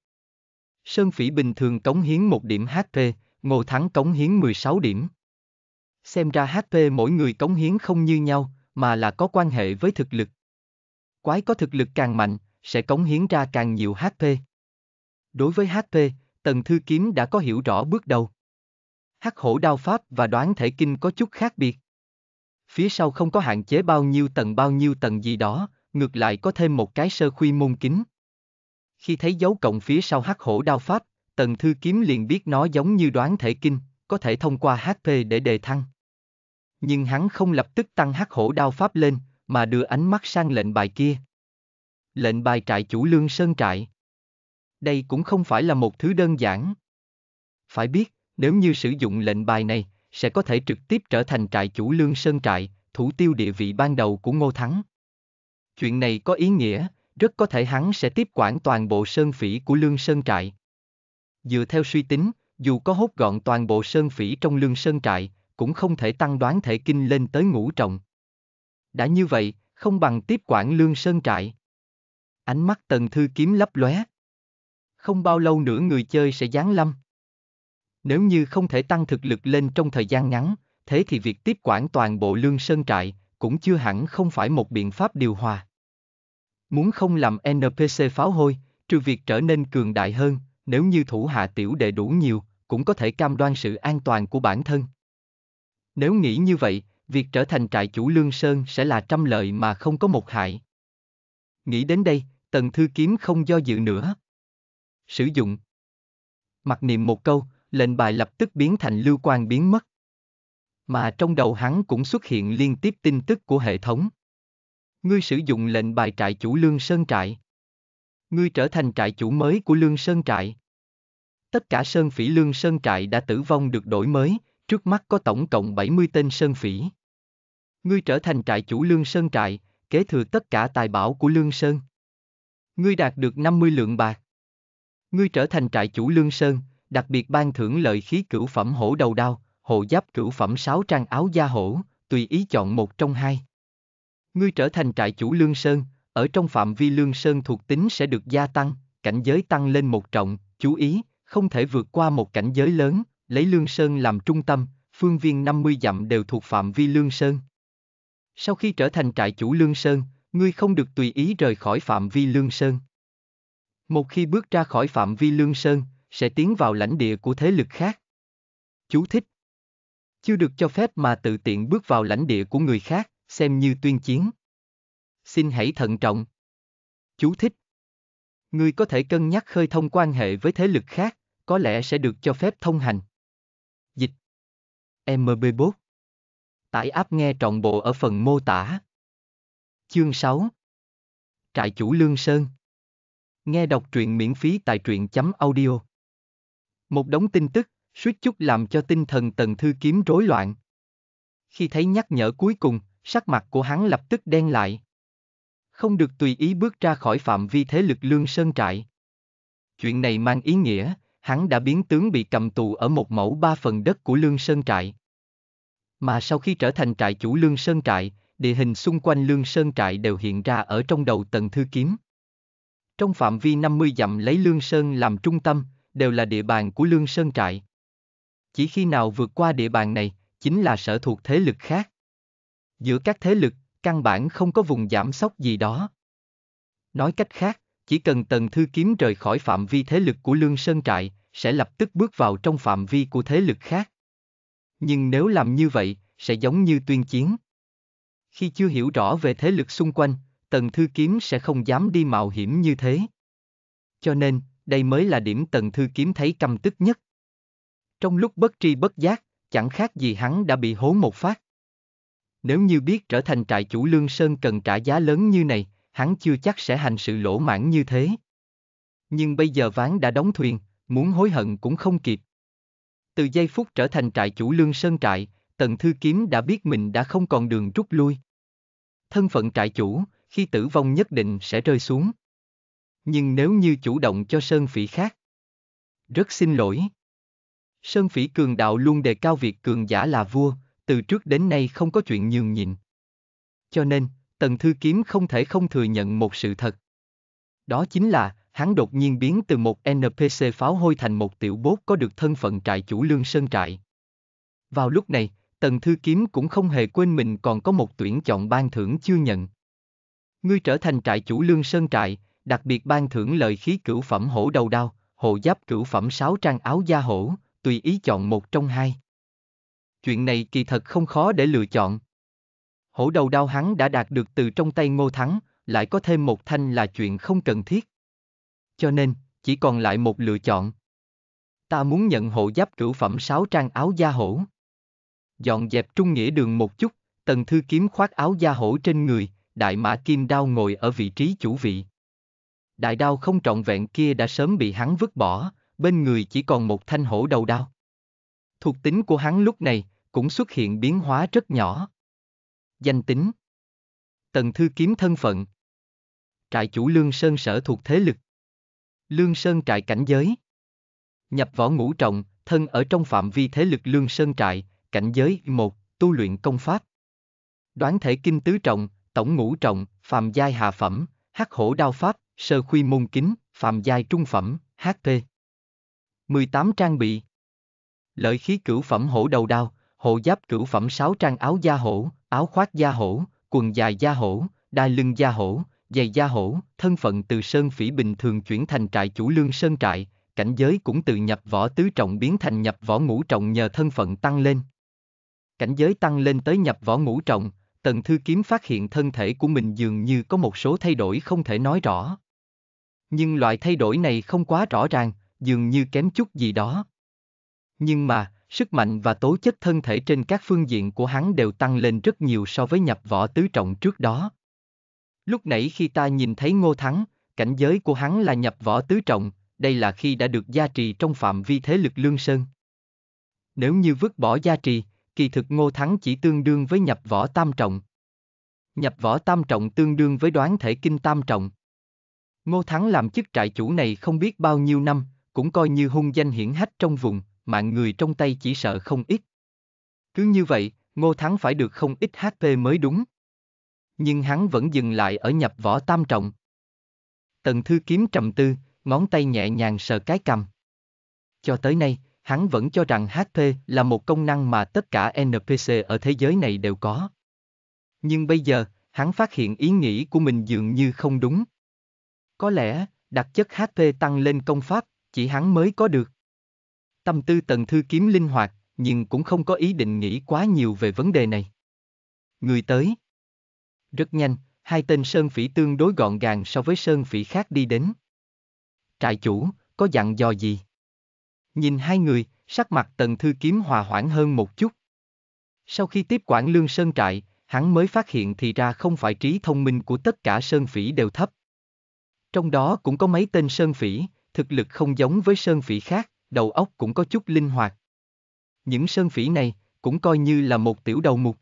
Sơn Phỉ bình thường cống hiến 1 điểm HP, Ngô Thắng cống hiến 16 điểm. Xem ra HP mỗi người cống hiến không như nhau, mà là có quan hệ với thực lực. Quái có thực lực càng mạnh, sẽ cống hiến ra càng nhiều HP. Đối với HP, Tần Thư Kiếm đã có hiểu rõ bước đầu hắc hổ đao pháp và đoán thể kinh có chút khác biệt. Phía sau không có hạn chế bao nhiêu tầng bao nhiêu tầng gì đó, ngược lại có thêm một cái sơ khuy môn kính. Khi thấy dấu cộng phía sau hắc hổ đao pháp, tần thư kiếm liền biết nó giống như đoán thể kinh, có thể thông qua HP để đề thăng. Nhưng hắn không lập tức tăng hắc hổ đao pháp lên, mà đưa ánh mắt sang lệnh bài kia. Lệnh bài trại chủ lương sơn trại. Đây cũng không phải là một thứ đơn giản. Phải biết, nếu như sử dụng lệnh bài này, sẽ có thể trực tiếp trở thành trại chủ Lương Sơn Trại, thủ tiêu địa vị ban đầu của Ngô Thắng. Chuyện này có ý nghĩa, rất có thể hắn sẽ tiếp quản toàn bộ sơn phỉ của Lương Sơn Trại. Dựa theo suy tính, dù có hốt gọn toàn bộ sơn phỉ trong Lương Sơn Trại, cũng không thể tăng đoán thể kinh lên tới ngũ trọng. Đã như vậy, không bằng tiếp quản Lương Sơn Trại. Ánh mắt tần thư kiếm lấp lóe. Không bao lâu nữa người chơi sẽ giáng lâm. Nếu như không thể tăng thực lực lên trong thời gian ngắn, thế thì việc tiếp quản toàn bộ lương sơn trại cũng chưa hẳn không phải một biện pháp điều hòa. Muốn không làm NPC pháo hôi, trừ việc trở nên cường đại hơn, nếu như thủ hạ tiểu đệ đủ nhiều, cũng có thể cam đoan sự an toàn của bản thân. Nếu nghĩ như vậy, việc trở thành trại chủ Lương Sơn sẽ là trăm lợi mà không có một hại. Nghĩ đến đây, Tần Thư Kiếm không do dự nữa. Sử dụng Mặc niệm một câu, lệnh bài lập tức biến thành lưu quan biến mất. Mà trong đầu hắn cũng xuất hiện liên tiếp tin tức của hệ thống. Ngươi sử dụng lệnh bài trại chủ Lương Sơn Trại. Ngươi trở thành trại chủ mới của Lương Sơn Trại. Tất cả Sơn Phỉ Lương Sơn Trại đã tử vong được đổi mới, trước mắt có tổng cộng 70 tên Sơn Phỉ. Ngươi trở thành trại chủ Lương Sơn Trại, kế thừa tất cả tài bảo của Lương Sơn. Ngươi đạt được 50 lượng bạc. Ngươi trở thành trại chủ Lương Sơn, đặc biệt ban thưởng lợi khí cửu phẩm hổ đầu đao, hộ giáp cửu phẩm sáu trang áo da hổ, tùy ý chọn một trong hai. Ngươi trở thành trại chủ Lương Sơn, ở trong phạm vi Lương Sơn thuộc tính sẽ được gia tăng, cảnh giới tăng lên một trọng, chú ý, không thể vượt qua một cảnh giới lớn, lấy Lương Sơn làm trung tâm, phương viên 50 dặm đều thuộc phạm vi Lương Sơn. Sau khi trở thành trại chủ Lương Sơn, ngươi không được tùy ý rời khỏi phạm vi Lương Sơn. Một khi bước ra khỏi phạm vi Lương Sơn, sẽ tiến vào lãnh địa của thế lực khác. Chú thích. Chưa được cho phép mà tự tiện bước vào lãnh địa của người khác, xem như tuyên chiến. Xin hãy thận trọng. Chú thích. Người có thể cân nhắc khơi thông quan hệ với thế lực khác, có lẽ sẽ được cho phép thông hành. Dịch. MB4. Tải áp nghe trọn bộ ở phần mô tả. Chương 6. Trại chủ Lương Sơn. Nghe đọc truyện miễn phí tại truyện.audio. chấm một đống tin tức, suýt chút làm cho tinh thần tần thư kiếm rối loạn. Khi thấy nhắc nhở cuối cùng, sắc mặt của hắn lập tức đen lại. Không được tùy ý bước ra khỏi phạm vi thế lực lương sơn trại. Chuyện này mang ý nghĩa, hắn đã biến tướng bị cầm tù ở một mẫu ba phần đất của lương sơn trại. Mà sau khi trở thành trại chủ lương sơn trại, địa hình xung quanh lương sơn trại đều hiện ra ở trong đầu tần thư kiếm. Trong phạm vi 50 dặm lấy lương sơn làm trung tâm, đều là địa bàn của Lương Sơn Trại. Chỉ khi nào vượt qua địa bàn này, chính là sở thuộc thế lực khác. Giữa các thế lực, căn bản không có vùng giảm sóc gì đó. Nói cách khác, chỉ cần Tần Thư Kiếm rời khỏi phạm vi thế lực của Lương Sơn Trại, sẽ lập tức bước vào trong phạm vi của thế lực khác. Nhưng nếu làm như vậy, sẽ giống như tuyên chiến. Khi chưa hiểu rõ về thế lực xung quanh, Tần Thư Kiếm sẽ không dám đi mạo hiểm như thế. Cho nên, đây mới là điểm Tần Thư Kiếm thấy căm tức nhất. Trong lúc bất tri bất giác, chẳng khác gì hắn đã bị hố một phát. Nếu như biết trở thành trại chủ Lương Sơn cần trả giá lớn như này, hắn chưa chắc sẽ hành sự lỗ mãn như thế. Nhưng bây giờ ván đã đóng thuyền, muốn hối hận cũng không kịp. Từ giây phút trở thành trại chủ Lương Sơn trại, Tần Thư Kiếm đã biết mình đã không còn đường rút lui. Thân phận trại chủ, khi tử vong nhất định sẽ rơi xuống. Nhưng nếu như chủ động cho Sơn Phỉ khác. Rất xin lỗi. Sơn Phỉ cường đạo luôn đề cao việc cường giả là vua, từ trước đến nay không có chuyện nhường nhịn. Cho nên, Tần Thư Kiếm không thể không thừa nhận một sự thật. Đó chính là, hắn đột nhiên biến từ một NPC pháo hôi thành một tiểu bốt có được thân phận trại chủ lương sơn trại. Vào lúc này, Tần Thư Kiếm cũng không hề quên mình còn có một tuyển chọn ban thưởng chưa nhận. Ngươi trở thành trại chủ lương sơn trại, đặc biệt ban thưởng lợi khí cửu phẩm hổ đầu đao, hộ giáp cửu phẩm sáu trang áo da hổ, tùy ý chọn một trong hai. Chuyện này kỳ thật không khó để lựa chọn. Hổ đầu đao hắn đã đạt được từ trong tay Ngô Thắng, lại có thêm một thanh là chuyện không cần thiết. Cho nên, chỉ còn lại một lựa chọn. Ta muốn nhận hộ giáp cửu phẩm sáu trang áo da hổ. Dọn dẹp trung nghĩa đường một chút, tần thư kiếm khoác áo da hổ trên người, đại mã kim đao ngồi ở vị trí chủ vị đại đao không trọn vẹn kia đã sớm bị hắn vứt bỏ, bên người chỉ còn một thanh hổ đầu đao. Thuộc tính của hắn lúc này cũng xuất hiện biến hóa rất nhỏ. Danh tính Tần Thư Kiếm thân phận Trại chủ Lương Sơn sở thuộc thế lực Lương Sơn trại cảnh giới Nhập võ ngũ trọng, thân ở trong phạm vi thế lực Lương Sơn trại, cảnh giới một, tu luyện công pháp Đoán thể kinh tứ trọng, tổng ngũ trọng, phàm giai hạ phẩm, hắc hổ đao pháp, sơ khuy môn kính, phạm giai trung phẩm, HP. 18 trang bị. Lợi khí cửu phẩm hổ đầu đao, hộ giáp cửu phẩm 6 trang áo da hổ, áo khoác da hổ, quần dài da hổ, đai lưng da hổ, giày da hổ, thân phận từ sơn phỉ bình thường chuyển thành trại chủ lương sơn trại, cảnh giới cũng từ nhập võ tứ trọng biến thành nhập võ ngũ trọng nhờ thân phận tăng lên. Cảnh giới tăng lên tới nhập võ ngũ trọng, Tần Thư Kiếm phát hiện thân thể của mình dường như có một số thay đổi không thể nói rõ. Nhưng loại thay đổi này không quá rõ ràng, dường như kém chút gì đó. Nhưng mà, sức mạnh và tố chất thân thể trên các phương diện của hắn đều tăng lên rất nhiều so với nhập võ tứ trọng trước đó. Lúc nãy khi ta nhìn thấy Ngô Thắng, cảnh giới của hắn là nhập võ tứ trọng, đây là khi đã được gia trì trong phạm vi thế lực lương sơn. Nếu như vứt bỏ gia trì, kỳ thực Ngô Thắng chỉ tương đương với nhập võ tam trọng. Nhập võ tam trọng tương đương với đoán thể kinh tam trọng. Ngô Thắng làm chức trại chủ này không biết bao nhiêu năm, cũng coi như hung danh hiển hách trong vùng, mạng người trong tay chỉ sợ không ít. Cứ như vậy, Ngô Thắng phải được không ít HP mới đúng. Nhưng hắn vẫn dừng lại ở nhập võ tam trọng. Tần Thư Kiếm trầm tư, ngón tay nhẹ nhàng sờ cái cầm. Cho tới nay, hắn vẫn cho rằng HP là một công năng mà tất cả NPC ở thế giới này đều có. Nhưng bây giờ, hắn phát hiện ý nghĩ của mình dường như không đúng. Có lẽ, đặc chất HP tăng lên công pháp, chỉ hắn mới có được. Tâm tư tần thư kiếm linh hoạt, nhưng cũng không có ý định nghĩ quá nhiều về vấn đề này. Người tới. Rất nhanh, hai tên sơn phỉ tương đối gọn gàng so với sơn phỉ khác đi đến. Trại chủ, có dặn dò gì? Nhìn hai người, sắc mặt tần thư kiếm hòa hoãn hơn một chút. Sau khi tiếp quản lương sơn trại, hắn mới phát hiện thì ra không phải trí thông minh của tất cả sơn phỉ đều thấp, trong đó cũng có mấy tên sơn phỉ, thực lực không giống với sơn phỉ khác, đầu óc cũng có chút linh hoạt. Những sơn phỉ này cũng coi như là một tiểu đầu mục.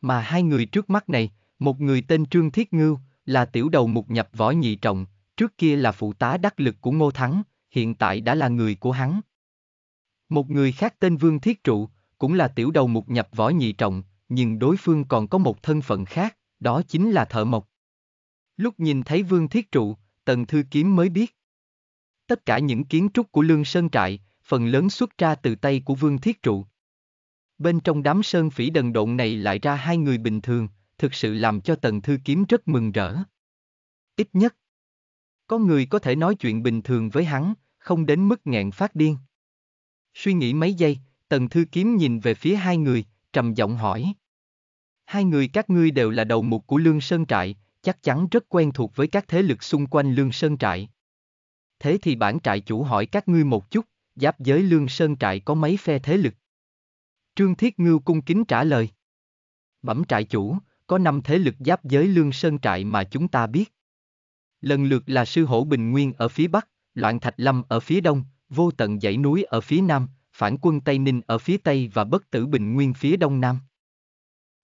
Mà hai người trước mắt này, một người tên Trương Thiết Ngưu, là tiểu đầu mục nhập võ nhị trọng, trước kia là phụ tá đắc lực của Ngô Thắng, hiện tại đã là người của hắn. Một người khác tên Vương Thiết Trụ, cũng là tiểu đầu mục nhập võ nhị trọng, nhưng đối phương còn có một thân phận khác, đó chính là thợ mộc. Lúc nhìn thấy vương thiết trụ, tần thư kiếm mới biết. Tất cả những kiến trúc của lương sơn trại, phần lớn xuất ra từ tay của vương thiết trụ. Bên trong đám sơn phỉ đần độn này lại ra hai người bình thường, thực sự làm cho tần thư kiếm rất mừng rỡ. Ít nhất, có người có thể nói chuyện bình thường với hắn, không đến mức nghẹn phát điên. Suy nghĩ mấy giây, tần thư kiếm nhìn về phía hai người, trầm giọng hỏi. Hai người các ngươi đều là đầu mục của lương sơn trại, chắc chắn rất quen thuộc với các thế lực xung quanh Lương Sơn Trại. Thế thì bản trại chủ hỏi các ngươi một chút, giáp giới Lương Sơn Trại có mấy phe thế lực? Trương Thiết Ngưu cung kính trả lời. Bẩm trại chủ, có năm thế lực giáp giới Lương Sơn Trại mà chúng ta biết. Lần lượt là Sư Hổ Bình Nguyên ở phía Bắc, Loạn Thạch Lâm ở phía Đông, Vô Tận Dãy Núi ở phía Nam, Phản Quân Tây Ninh ở phía Tây và Bất Tử Bình Nguyên phía Đông Nam.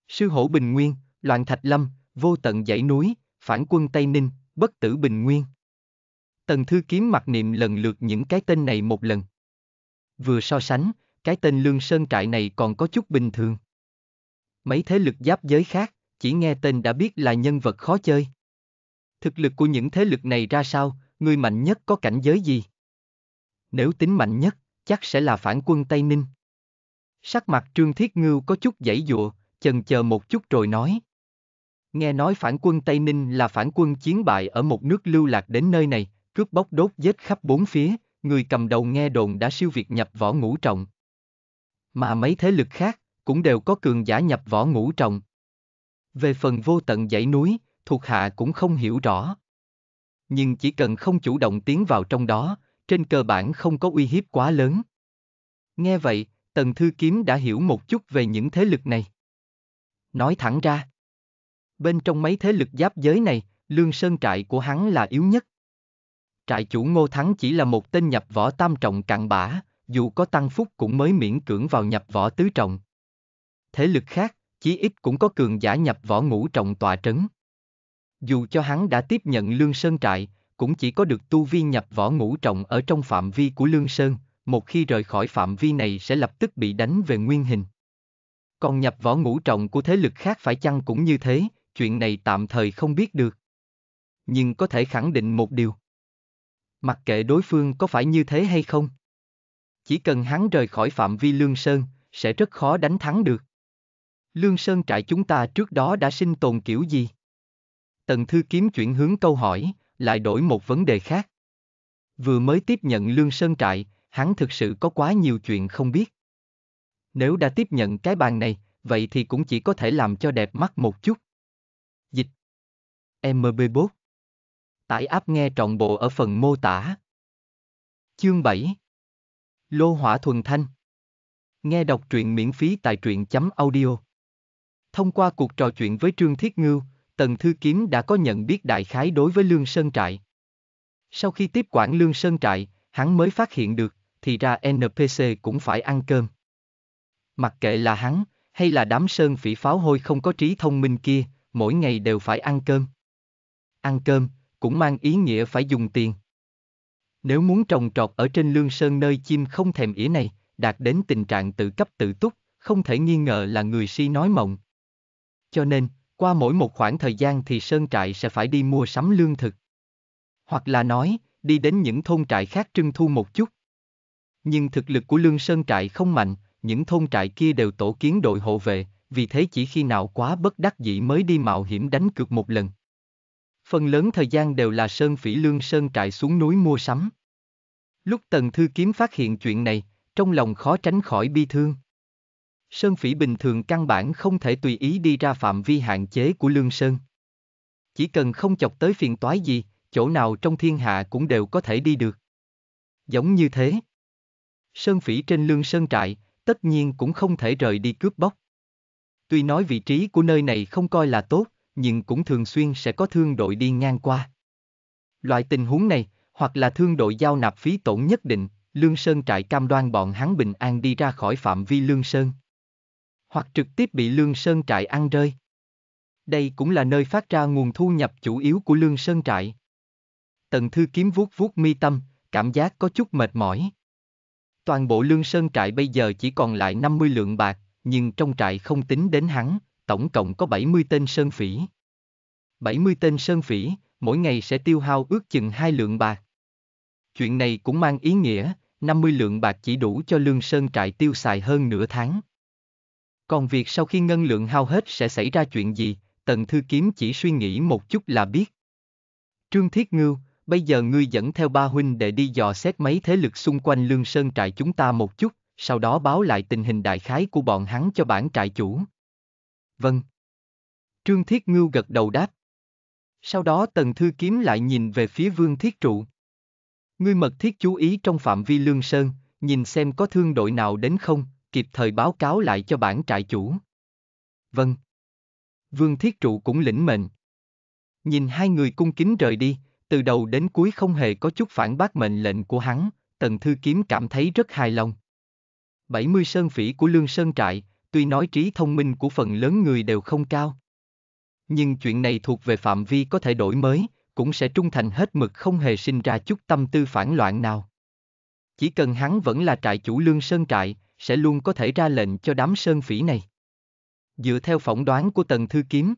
Sư Hổ Bình Nguyên, Loạn Thạch Lâm, vô tận dãy núi, phản quân Tây Ninh, bất tử bình nguyên. Tần Thư Kiếm mặc niệm lần lượt những cái tên này một lần. Vừa so sánh, cái tên Lương Sơn Trại này còn có chút bình thường. Mấy thế lực giáp giới khác, chỉ nghe tên đã biết là nhân vật khó chơi. Thực lực của những thế lực này ra sao, người mạnh nhất có cảnh giới gì? Nếu tính mạnh nhất, chắc sẽ là phản quân Tây Ninh. Sắc mặt Trương Thiết Ngưu có chút dãy dụa, chần chờ một chút rồi nói. Nghe nói phản quân Tây Ninh là phản quân chiến bại ở một nước lưu lạc đến nơi này, cướp bóc đốt giết khắp bốn phía, người cầm đầu nghe đồn đã siêu việt nhập võ ngũ trọng. Mà mấy thế lực khác, cũng đều có cường giả nhập võ ngũ trọng. Về phần vô tận dãy núi, thuộc hạ cũng không hiểu rõ. Nhưng chỉ cần không chủ động tiến vào trong đó, trên cơ bản không có uy hiếp quá lớn. Nghe vậy, Tần Thư Kiếm đã hiểu một chút về những thế lực này. Nói thẳng ra, Bên trong mấy thế lực giáp giới này, Lương Sơn trại của hắn là yếu nhất. Trại chủ Ngô Thắng chỉ là một tên nhập võ tam trọng cặn bã, dù có tăng phúc cũng mới miễn cưỡng vào nhập võ tứ trọng. Thế lực khác, chí ít cũng có cường giả nhập võ ngũ trọng tòa trấn. Dù cho hắn đã tiếp nhận Lương Sơn trại, cũng chỉ có được tu vi nhập võ ngũ trọng ở trong phạm vi của Lương Sơn, một khi rời khỏi phạm vi này sẽ lập tức bị đánh về nguyên hình. Còn nhập võ ngũ trọng của thế lực khác phải chăng cũng như thế, chuyện này tạm thời không biết được. Nhưng có thể khẳng định một điều. Mặc kệ đối phương có phải như thế hay không. Chỉ cần hắn rời khỏi phạm vi Lương Sơn, sẽ rất khó đánh thắng được. Lương Sơn trại chúng ta trước đó đã sinh tồn kiểu gì? Tần Thư Kiếm chuyển hướng câu hỏi, lại đổi một vấn đề khác. Vừa mới tiếp nhận Lương Sơn trại, hắn thực sự có quá nhiều chuyện không biết. Nếu đã tiếp nhận cái bàn này, vậy thì cũng chỉ có thể làm cho đẹp mắt một chút. MB4. Tải app nghe trọn bộ ở phần mô tả. Chương 7 Lô hỏa thuần thanh Nghe đọc truyện miễn phí tại truyện.audio Chấm Thông qua cuộc trò chuyện với Trương Thiết Ngưu, Tần Thư Kiếm đã có nhận biết đại khái đối với Lương Sơn Trại. Sau khi tiếp quản Lương Sơn Trại, hắn mới phát hiện được, thì ra NPC cũng phải ăn cơm. Mặc kệ là hắn, hay là đám sơn phỉ pháo hôi không có trí thông minh kia, mỗi ngày đều phải ăn cơm ăn cơm, cũng mang ý nghĩa phải dùng tiền. Nếu muốn trồng trọt ở trên lương sơn nơi chim không thèm ỉa này, đạt đến tình trạng tự cấp tự túc, không thể nghi ngờ là người si nói mộng. Cho nên, qua mỗi một khoảng thời gian thì sơn trại sẽ phải đi mua sắm lương thực. Hoặc là nói, đi đến những thôn trại khác trưng thu một chút. Nhưng thực lực của lương sơn trại không mạnh, những thôn trại kia đều tổ kiến đội hộ vệ, vì thế chỉ khi nào quá bất đắc dĩ mới đi mạo hiểm đánh cược một lần. Phần lớn thời gian đều là Sơn Phỉ Lương Sơn trại xuống núi mua sắm. Lúc Tần Thư Kiếm phát hiện chuyện này, trong lòng khó tránh khỏi bi thương. Sơn Phỉ bình thường căn bản không thể tùy ý đi ra phạm vi hạn chế của Lương Sơn. Chỉ cần không chọc tới phiền toái gì, chỗ nào trong thiên hạ cũng đều có thể đi được. Giống như thế. Sơn Phỉ trên Lương Sơn trại, tất nhiên cũng không thể rời đi cướp bóc. Tuy nói vị trí của nơi này không coi là tốt, nhưng cũng thường xuyên sẽ có thương đội đi ngang qua. Loại tình huống này, hoặc là thương đội giao nạp phí tổn nhất định, Lương Sơn trại cam đoan bọn hắn bình an đi ra khỏi phạm vi Lương Sơn. Hoặc trực tiếp bị Lương Sơn trại ăn rơi. Đây cũng là nơi phát ra nguồn thu nhập chủ yếu của Lương Sơn trại. Tần Thư Kiếm vuốt vuốt mi tâm, cảm giác có chút mệt mỏi. Toàn bộ Lương Sơn trại bây giờ chỉ còn lại 50 lượng bạc, nhưng trong trại không tính đến hắn, tổng cộng có 70 tên sơn phỉ. 70 tên sơn phỉ, mỗi ngày sẽ tiêu hao ước chừng hai lượng bạc. Chuyện này cũng mang ý nghĩa, 50 lượng bạc chỉ đủ cho lương sơn trại tiêu xài hơn nửa tháng. Còn việc sau khi ngân lượng hao hết sẽ xảy ra chuyện gì, Tần Thư Kiếm chỉ suy nghĩ một chút là biết. Trương Thiết Ngưu, bây giờ ngươi dẫn theo ba huynh để đi dò xét mấy thế lực xung quanh lương sơn trại chúng ta một chút, sau đó báo lại tình hình đại khái của bọn hắn cho bản trại chủ. Vâng. Trương Thiết Ngưu gật đầu đáp. Sau đó Tần Thư Kiếm lại nhìn về phía Vương Thiết Trụ. Ngươi mật thiết chú ý trong phạm vi Lương Sơn, nhìn xem có thương đội nào đến không, kịp thời báo cáo lại cho bản trại chủ. Vâng. Vương Thiết Trụ cũng lĩnh mệnh. Nhìn hai người cung kính rời đi, từ đầu đến cuối không hề có chút phản bác mệnh lệnh của hắn, Tần Thư Kiếm cảm thấy rất hài lòng. 70 sơn phỉ của Lương Sơn Trại, Tuy nói trí thông minh của phần lớn người đều không cao. Nhưng chuyện này thuộc về phạm vi có thể đổi mới, cũng sẽ trung thành hết mực không hề sinh ra chút tâm tư phản loạn nào. Chỉ cần hắn vẫn là trại chủ lương sơn trại, sẽ luôn có thể ra lệnh cho đám sơn phỉ này. Dựa theo phỏng đoán của Tần Thư Kiếm,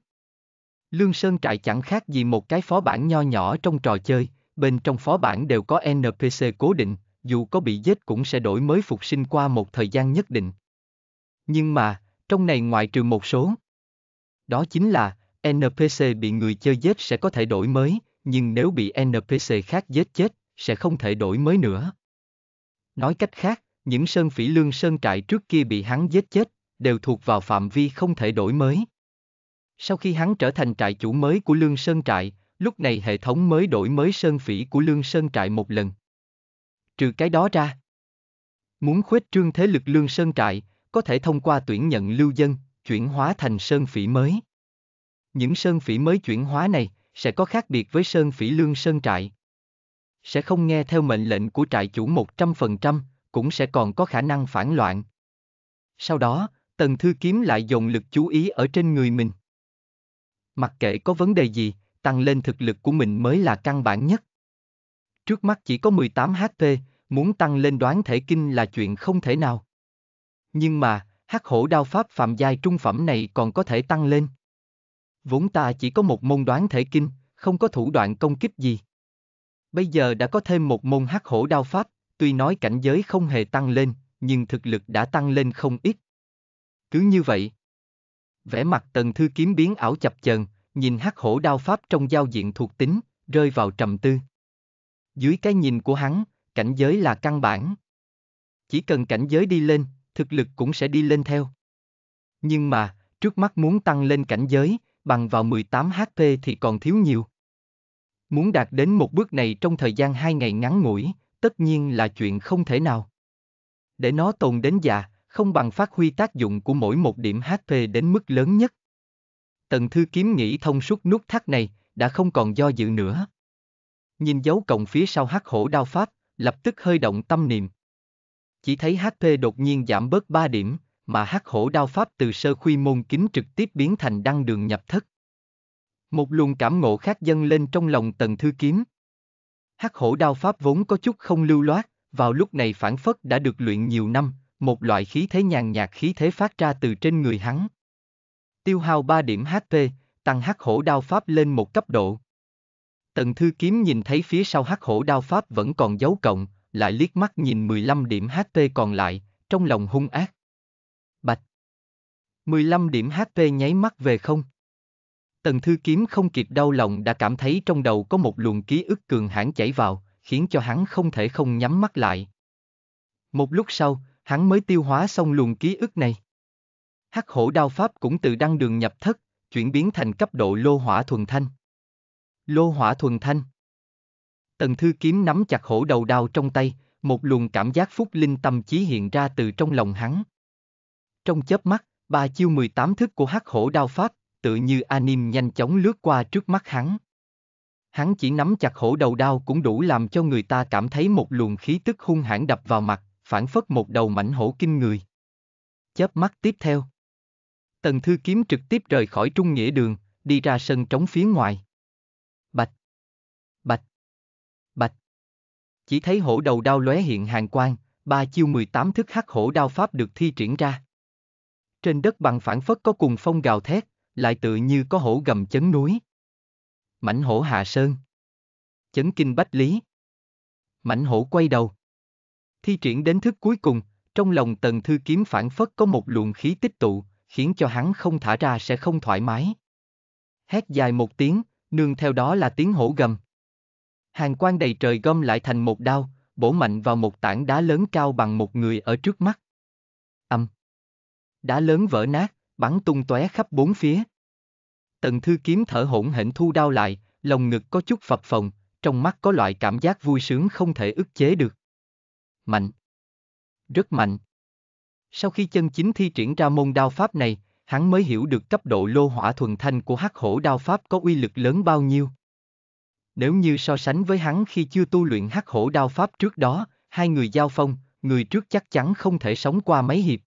Lương Sơn Trại chẳng khác gì một cái phó bản nho nhỏ trong trò chơi, bên trong phó bản đều có NPC cố định, dù có bị giết cũng sẽ đổi mới phục sinh qua một thời gian nhất định. Nhưng mà, trong này ngoại trừ một số. Đó chính là, NPC bị người chơi giết sẽ có thể đổi mới, nhưng nếu bị NPC khác giết chết, sẽ không thể đổi mới nữa. Nói cách khác, những sơn phỉ lương sơn trại trước kia bị hắn giết chết, đều thuộc vào phạm vi không thể đổi mới. Sau khi hắn trở thành trại chủ mới của lương sơn trại, lúc này hệ thống mới đổi mới sơn phỉ của lương sơn trại một lần. Trừ cái đó ra, muốn khuếch trương thế lực lương sơn trại, có thể thông qua tuyển nhận lưu dân, chuyển hóa thành sơn phỉ mới. Những sơn phỉ mới chuyển hóa này sẽ có khác biệt với sơn phỉ lương sơn trại. Sẽ không nghe theo mệnh lệnh của trại chủ 100%, cũng sẽ còn có khả năng phản loạn. Sau đó, Tần Thư Kiếm lại dồn lực chú ý ở trên người mình. Mặc kệ có vấn đề gì, tăng lên thực lực của mình mới là căn bản nhất. Trước mắt chỉ có 18 HP, muốn tăng lên đoán thể kinh là chuyện không thể nào. Nhưng mà, hắc hổ đao pháp phạm giai trung phẩm này còn có thể tăng lên. Vốn ta chỉ có một môn đoán thể kinh, không có thủ đoạn công kích gì. Bây giờ đã có thêm một môn hắc hổ đao pháp, tuy nói cảnh giới không hề tăng lên, nhưng thực lực đã tăng lên không ít. Cứ như vậy. Vẻ mặt tần thư kiếm biến ảo chập chờn, nhìn hắc hổ đao pháp trong giao diện thuộc tính, rơi vào trầm tư. Dưới cái nhìn của hắn, cảnh giới là căn bản. Chỉ cần cảnh giới đi lên, thực lực cũng sẽ đi lên theo. Nhưng mà, trước mắt muốn tăng lên cảnh giới, bằng vào 18 HP thì còn thiếu nhiều. Muốn đạt đến một bước này trong thời gian hai ngày ngắn ngủi, tất nhiên là chuyện không thể nào. Để nó tồn đến già, không bằng phát huy tác dụng của mỗi một điểm HP đến mức lớn nhất. Tần Thư Kiếm nghĩ thông suốt nút thắt này, đã không còn do dự nữa. Nhìn dấu cộng phía sau hắc hổ đao pháp, lập tức hơi động tâm niệm chỉ thấy HP đột nhiên giảm bớt 3 điểm, mà hắc hổ đao pháp từ sơ khuy môn kính trực tiếp biến thành đăng đường nhập thất. Một luồng cảm ngộ khác dâng lên trong lòng tần thư kiếm. Hắc hổ đao pháp vốn có chút không lưu loát, vào lúc này phản phất đã được luyện nhiều năm, một loại khí thế nhàn nhạt khí thế phát ra từ trên người hắn. Tiêu hao 3 điểm HP, tăng hắc hổ đao pháp lên một cấp độ. Tần thư kiếm nhìn thấy phía sau hắc hổ đao pháp vẫn còn dấu cộng, lại liếc mắt nhìn 15 điểm HP còn lại, trong lòng hung ác. Bạch. 15 điểm HP nháy mắt về không. Tần Thư Kiếm không kịp đau lòng đã cảm thấy trong đầu có một luồng ký ức cường hãn chảy vào, khiến cho hắn không thể không nhắm mắt lại. Một lúc sau, hắn mới tiêu hóa xong luồng ký ức này. Hắc hổ đao pháp cũng từ đăng đường nhập thất, chuyển biến thành cấp độ lô hỏa thuần thanh. Lô hỏa thuần thanh Tần Thư Kiếm nắm chặt hổ đầu đao trong tay, một luồng cảm giác phúc linh tâm trí hiện ra từ trong lòng hắn. Trong chớp mắt, ba chiêu 18 thức của hắc hổ đao pháp, tự như anim nhanh chóng lướt qua trước mắt hắn. Hắn chỉ nắm chặt hổ đầu đao cũng đủ làm cho người ta cảm thấy một luồng khí tức hung hãn đập vào mặt, phản phất một đầu mảnh hổ kinh người. Chớp mắt tiếp theo. Tần Thư Kiếm trực tiếp rời khỏi Trung Nghĩa Đường, đi ra sân trống phía ngoài. chỉ thấy hổ đầu đao lóe hiện hàng quang, ba chiêu 18 thức hắc hổ đao pháp được thi triển ra. Trên đất bằng phản phất có cùng phong gào thét, lại tự như có hổ gầm chấn núi. Mảnh hổ hạ sơn. Chấn kinh bách lý. Mảnh hổ quay đầu. Thi triển đến thức cuối cùng, trong lòng tần thư kiếm phản phất có một luồng khí tích tụ, khiến cho hắn không thả ra sẽ không thoải mái. Hét dài một tiếng, nương theo đó là tiếng hổ gầm hàng quan đầy trời gom lại thành một đao, bổ mạnh vào một tảng đá lớn cao bằng một người ở trước mắt. Âm. Đá lớn vỡ nát, bắn tung tóe khắp bốn phía. Tần thư kiếm thở hổn hển thu đao lại, lồng ngực có chút phập phồng, trong mắt có loại cảm giác vui sướng không thể ức chế được. Mạnh. Rất mạnh. Sau khi chân chính thi triển ra môn đao pháp này, hắn mới hiểu được cấp độ lô hỏa thuần thanh của hắc hổ đao pháp có uy lực lớn bao nhiêu. Nếu như so sánh với hắn khi chưa tu luyện hắc hổ đao pháp trước đó, hai người giao phong, người trước chắc chắn không thể sống qua mấy hiệp.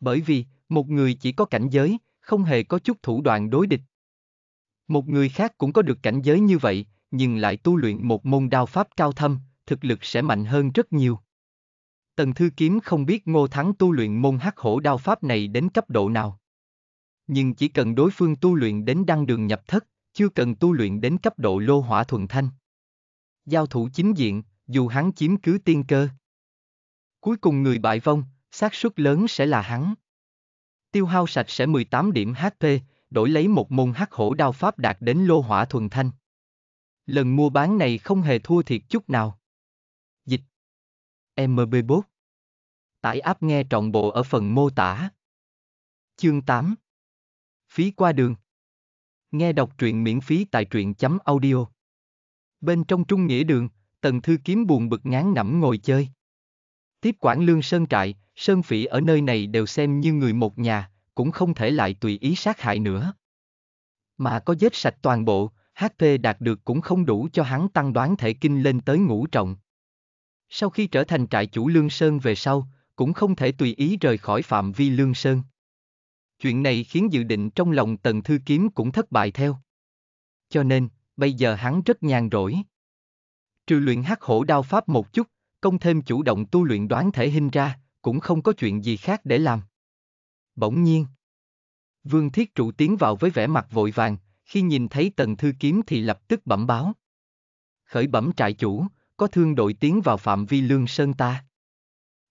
Bởi vì, một người chỉ có cảnh giới, không hề có chút thủ đoạn đối địch. Một người khác cũng có được cảnh giới như vậy, nhưng lại tu luyện một môn đao pháp cao thâm, thực lực sẽ mạnh hơn rất nhiều. Tần Thư Kiếm không biết Ngô Thắng tu luyện môn hắc hổ đao pháp này đến cấp độ nào. Nhưng chỉ cần đối phương tu luyện đến đăng đường nhập thất, chưa cần tu luyện đến cấp độ lô hỏa thuần thanh. Giao thủ chính diện, dù hắn chiếm cứ tiên cơ. Cuối cùng người bại vong, xác suất lớn sẽ là hắn. Tiêu hao sạch sẽ 18 điểm HP, đổi lấy một môn hắc hổ đao pháp đạt đến lô hỏa thuần thanh. Lần mua bán này không hề thua thiệt chút nào. Dịch MB Bốt Tải áp nghe trọn bộ ở phần mô tả. Chương 8 Phí qua đường Nghe đọc truyện miễn phí tại truyện chấm audio. Bên trong trung nghĩa đường, tần thư kiếm buồn bực ngán ngẩm ngồi chơi. Tiếp quản lương sơn trại, sơn phỉ ở nơi này đều xem như người một nhà, cũng không thể lại tùy ý sát hại nữa. Mà có giết sạch toàn bộ, HP đạt được cũng không đủ cho hắn tăng đoán thể kinh lên tới ngũ trọng. Sau khi trở thành trại chủ Lương Sơn về sau, cũng không thể tùy ý rời khỏi phạm vi Lương Sơn. Chuyện này khiến dự định trong lòng Tần Thư Kiếm cũng thất bại theo. Cho nên, bây giờ hắn rất nhàn rỗi. Trừ luyện hắc hổ đao pháp một chút, công thêm chủ động tu luyện đoán thể hình ra, cũng không có chuyện gì khác để làm. Bỗng nhiên, Vương Thiết Trụ tiến vào với vẻ mặt vội vàng, khi nhìn thấy Tần Thư Kiếm thì lập tức bẩm báo. Khởi bẩm trại chủ, có thương đội tiến vào phạm vi lương sơn ta.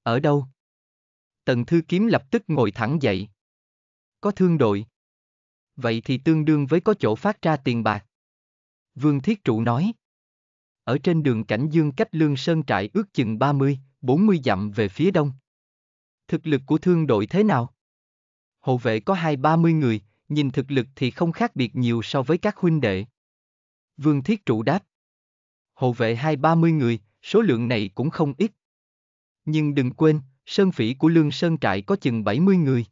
Ở đâu? Tần Thư Kiếm lập tức ngồi thẳng dậy có thương đội. Vậy thì tương đương với có chỗ phát ra tiền bạc. Vương Thiết Trụ nói. Ở trên đường Cảnh Dương cách Lương Sơn Trại ước chừng 30, 40 dặm về phía đông. Thực lực của thương đội thế nào? Hộ vệ có hai ba mươi người, nhìn thực lực thì không khác biệt nhiều so với các huynh đệ. Vương Thiết Trụ đáp. Hộ vệ hai ba mươi người, số lượng này cũng không ít. Nhưng đừng quên, sơn phỉ của Lương Sơn Trại có chừng 70 người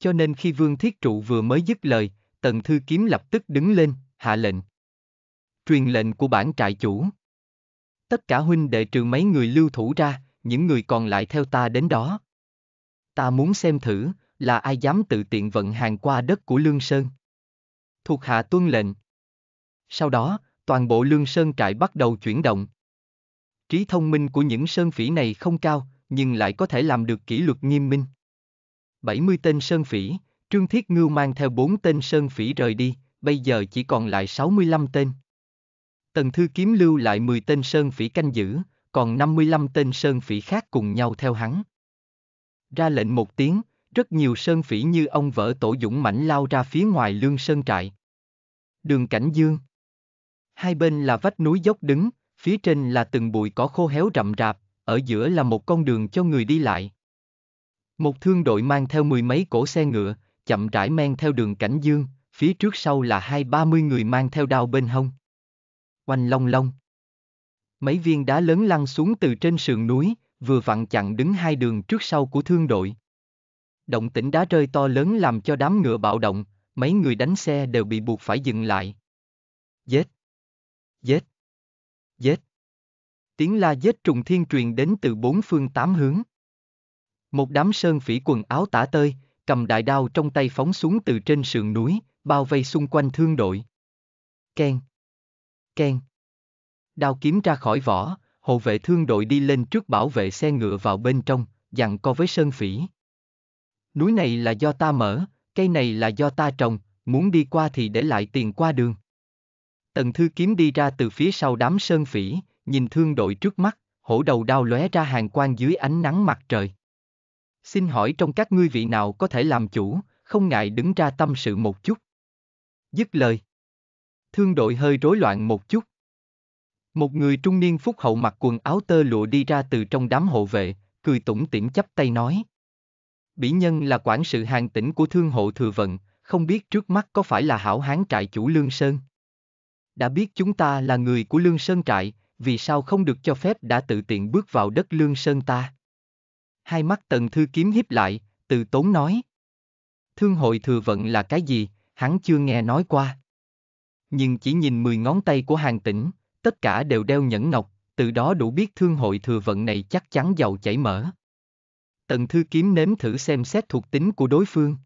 cho nên khi Vương Thiết Trụ vừa mới dứt lời, Tần Thư Kiếm lập tức đứng lên, hạ lệnh. Truyền lệnh của bản trại chủ. Tất cả huynh đệ trừ mấy người lưu thủ ra, những người còn lại theo ta đến đó. Ta muốn xem thử, là ai dám tự tiện vận hàng qua đất của Lương Sơn. Thuộc hạ tuân lệnh. Sau đó, toàn bộ Lương Sơn trại bắt đầu chuyển động. Trí thông minh của những sơn phỉ này không cao, nhưng lại có thể làm được kỷ luật nghiêm minh. 70 tên sơn phỉ, Trương Thiết Ngưu mang theo 4 tên sơn phỉ rời đi, bây giờ chỉ còn lại 65 tên. Tần Thư Kiếm lưu lại 10 tên sơn phỉ canh giữ, còn 55 tên sơn phỉ khác cùng nhau theo hắn. Ra lệnh một tiếng, rất nhiều sơn phỉ như ông vỡ tổ dũng mãnh lao ra phía ngoài lương sơn trại. Đường Cảnh Dương Hai bên là vách núi dốc đứng, phía trên là từng bụi cỏ khô héo rậm rạp, ở giữa là một con đường cho người đi lại. Một thương đội mang theo mười mấy cổ xe ngựa, chậm rãi men theo đường cảnh dương, phía trước sau là hai ba mươi người mang theo đao bên hông. Oanh long long. Mấy viên đá lớn lăn xuống từ trên sườn núi, vừa vặn chặn đứng hai đường trước sau của thương đội. Động tĩnh đá rơi to lớn làm cho đám ngựa bạo động, mấy người đánh xe đều bị buộc phải dừng lại. Dết! Dết! Dết! Tiếng la dết trùng thiên truyền đến từ bốn phương tám hướng. Một đám sơn phỉ quần áo tả tơi, cầm đại đao trong tay phóng xuống từ trên sườn núi, bao vây xung quanh thương đội. Ken. Ken. Đao kiếm ra khỏi vỏ, hộ vệ thương đội đi lên trước bảo vệ xe ngựa vào bên trong, dặn co với sơn phỉ. Núi này là do ta mở, cây này là do ta trồng, muốn đi qua thì để lại tiền qua đường. Tần thư kiếm đi ra từ phía sau đám sơn phỉ, nhìn thương đội trước mắt, hổ đầu đao lóe ra hàng quang dưới ánh nắng mặt trời. Xin hỏi trong các ngươi vị nào có thể làm chủ, không ngại đứng ra tâm sự một chút. Dứt lời. Thương đội hơi rối loạn một chút. Một người trung niên phúc hậu mặc quần áo tơ lụa đi ra từ trong đám hộ vệ, cười tủm tỉm chắp tay nói. Bỉ nhân là quản sự hàng tỉnh của thương hộ thừa vận, không biết trước mắt có phải là hảo hán trại chủ Lương Sơn. Đã biết chúng ta là người của Lương Sơn trại, vì sao không được cho phép đã tự tiện bước vào đất Lương Sơn ta? Hai mắt tần thư kiếm hiếp lại, từ tốn nói. Thương hội thừa vận là cái gì, hắn chưa nghe nói qua. Nhưng chỉ nhìn mười ngón tay của hàng tỉnh, tất cả đều đeo nhẫn ngọc, từ đó đủ biết thương hội thừa vận này chắc chắn giàu chảy mỡ. Tần thư kiếm nếm thử xem xét thuộc tính của đối phương.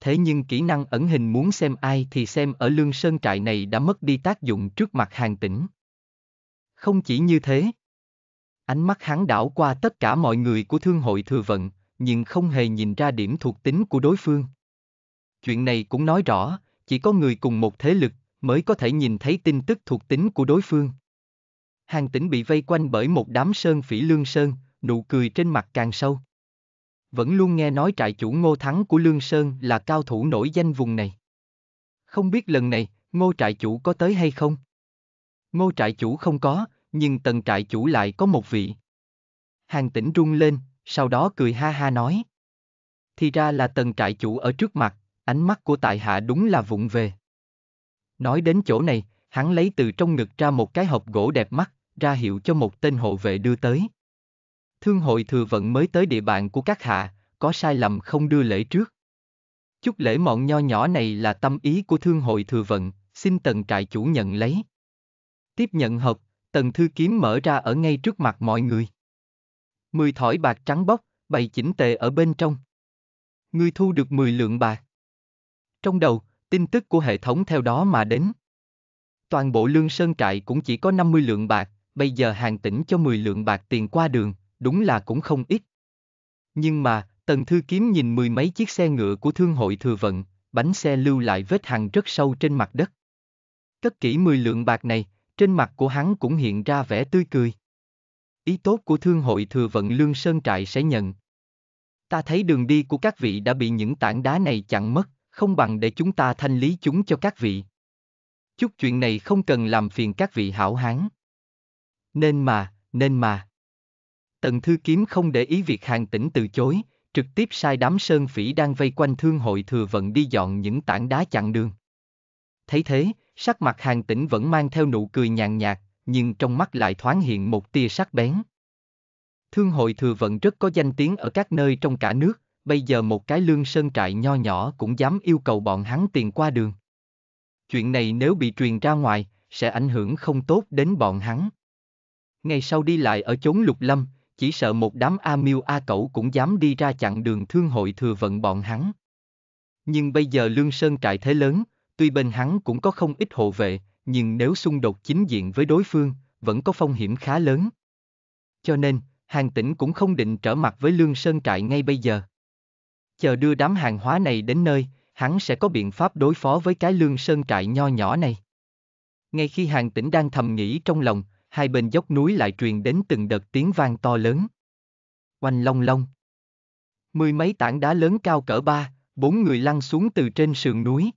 Thế nhưng kỹ năng ẩn hình muốn xem ai thì xem ở lương sơn trại này đã mất đi tác dụng trước mặt hàng tỉnh. Không chỉ như thế, Ánh mắt hắn đảo qua tất cả mọi người của thương hội thừa vận, nhưng không hề nhìn ra điểm thuộc tính của đối phương. Chuyện này cũng nói rõ, chỉ có người cùng một thế lực mới có thể nhìn thấy tin tức thuộc tính của đối phương. Hàng tỉnh bị vây quanh bởi một đám sơn phỉ lương sơn, nụ cười trên mặt càng sâu. Vẫn luôn nghe nói trại chủ Ngô Thắng của Lương Sơn là cao thủ nổi danh vùng này. Không biết lần này, Ngô trại chủ có tới hay không? Ngô trại chủ không có, nhưng tần trại chủ lại có một vị. Hàng tỉnh rung lên, sau đó cười ha ha nói. Thì ra là tần trại chủ ở trước mặt, ánh mắt của tại hạ đúng là vụng về. Nói đến chỗ này, hắn lấy từ trong ngực ra một cái hộp gỗ đẹp mắt, ra hiệu cho một tên hộ vệ đưa tới. Thương hội thừa vận mới tới địa bàn của các hạ, có sai lầm không đưa lễ trước. Chút lễ mọn nho nhỏ này là tâm ý của thương hội thừa vận, xin tần trại chủ nhận lấy. Tiếp nhận hộp, Tần Thư Kiếm mở ra ở ngay trước mặt mọi người. Mười thỏi bạc trắng bóc, bày chỉnh tề ở bên trong. Ngươi thu được mười lượng bạc. Trong đầu, tin tức của hệ thống theo đó mà đến. Toàn bộ lương sơn trại cũng chỉ có 50 lượng bạc, bây giờ hàng tỉnh cho 10 lượng bạc tiền qua đường, đúng là cũng không ít. Nhưng mà, Tần Thư Kiếm nhìn mười mấy chiếc xe ngựa của thương hội thừa vận, bánh xe lưu lại vết hàng rất sâu trên mặt đất. Cất kỹ 10 lượng bạc này, trên mặt của hắn cũng hiện ra vẻ tươi cười. Ý tốt của Thương hội Thừa Vận Lương Sơn Trại sẽ nhận. Ta thấy đường đi của các vị đã bị những tảng đá này chặn mất, không bằng để chúng ta thanh lý chúng cho các vị. Chút chuyện này không cần làm phiền các vị hảo hán. Nên mà, nên mà. Tần Thư Kiếm không để ý việc hàng tỉnh từ chối, trực tiếp sai đám sơn phỉ đang vây quanh thương hội thừa vận đi dọn những tảng đá chặn đường. Thấy thế, Sắc mặt hàng tĩnh vẫn mang theo nụ cười nhàn nhạt, nhưng trong mắt lại thoáng hiện một tia sắc bén. Thương hội thừa vận rất có danh tiếng ở các nơi trong cả nước, bây giờ một cái lương sơn trại nho nhỏ cũng dám yêu cầu bọn hắn tiền qua đường. Chuyện này nếu bị truyền ra ngoài, sẽ ảnh hưởng không tốt đến bọn hắn. Ngày sau đi lại ở chốn lục lâm, chỉ sợ một đám A miêu A cẩu cũng dám đi ra chặn đường thương hội thừa vận bọn hắn. Nhưng bây giờ lương sơn trại thế lớn, Tuy bên hắn cũng có không ít hộ vệ, nhưng nếu xung đột chính diện với đối phương, vẫn có phong hiểm khá lớn. Cho nên, hàng tỉnh cũng không định trở mặt với Lương Sơn Trại ngay bây giờ. Chờ đưa đám hàng hóa này đến nơi, hắn sẽ có biện pháp đối phó với cái Lương Sơn Trại nho nhỏ này. Ngay khi hàng tỉnh đang thầm nghĩ trong lòng, hai bên dốc núi lại truyền đến từng đợt tiếng vang to lớn. Oanh long long. Mười mấy tảng đá lớn cao cỡ ba, bốn người lăn xuống từ trên sườn núi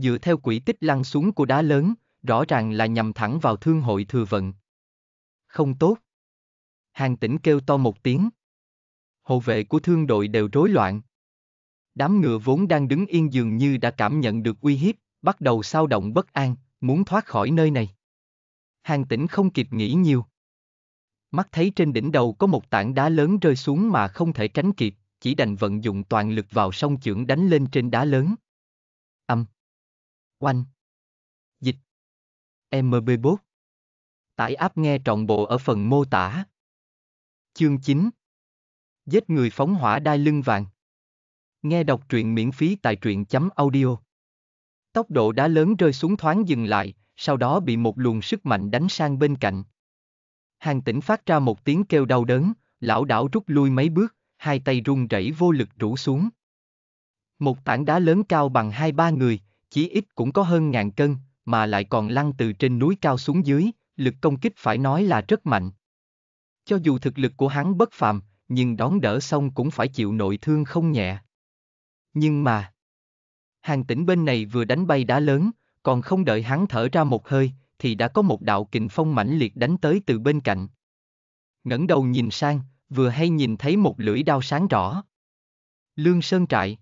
dựa theo quỹ tích lăn xuống của đá lớn, rõ ràng là nhằm thẳng vào thương hội thừa vận. Không tốt. Hàng tỉnh kêu to một tiếng. Hộ vệ của thương đội đều rối loạn. Đám ngựa vốn đang đứng yên dường như đã cảm nhận được uy hiếp, bắt đầu sao động bất an, muốn thoát khỏi nơi này. Hàng tỉnh không kịp nghĩ nhiều. Mắt thấy trên đỉnh đầu có một tảng đá lớn rơi xuống mà không thể tránh kịp, chỉ đành vận dụng toàn lực vào song chưởng đánh lên trên đá lớn. Âm. Oanh. Dịch. MB Bốt. Tải áp nghe trọn bộ ở phần mô tả. Chương 9. Giết người phóng hỏa đai lưng vàng. Nghe đọc truyện miễn phí tại truyện chấm audio. Tốc độ đá lớn rơi xuống thoáng dừng lại, sau đó bị một luồng sức mạnh đánh sang bên cạnh. Hàng tỉnh phát ra một tiếng kêu đau đớn, lão đảo rút lui mấy bước, hai tay run rẩy vô lực rủ xuống. Một tảng đá lớn cao bằng hai ba người, chí ít cũng có hơn ngàn cân, mà lại còn lăn từ trên núi cao xuống dưới, lực công kích phải nói là rất mạnh. Cho dù thực lực của hắn bất phàm, nhưng đón đỡ xong cũng phải chịu nội thương không nhẹ. Nhưng mà, hàng tỉnh bên này vừa đánh bay đá lớn, còn không đợi hắn thở ra một hơi, thì đã có một đạo kình phong mãnh liệt đánh tới từ bên cạnh. ngẩng đầu nhìn sang, vừa hay nhìn thấy một lưỡi đao sáng rõ. Lương Sơn Trại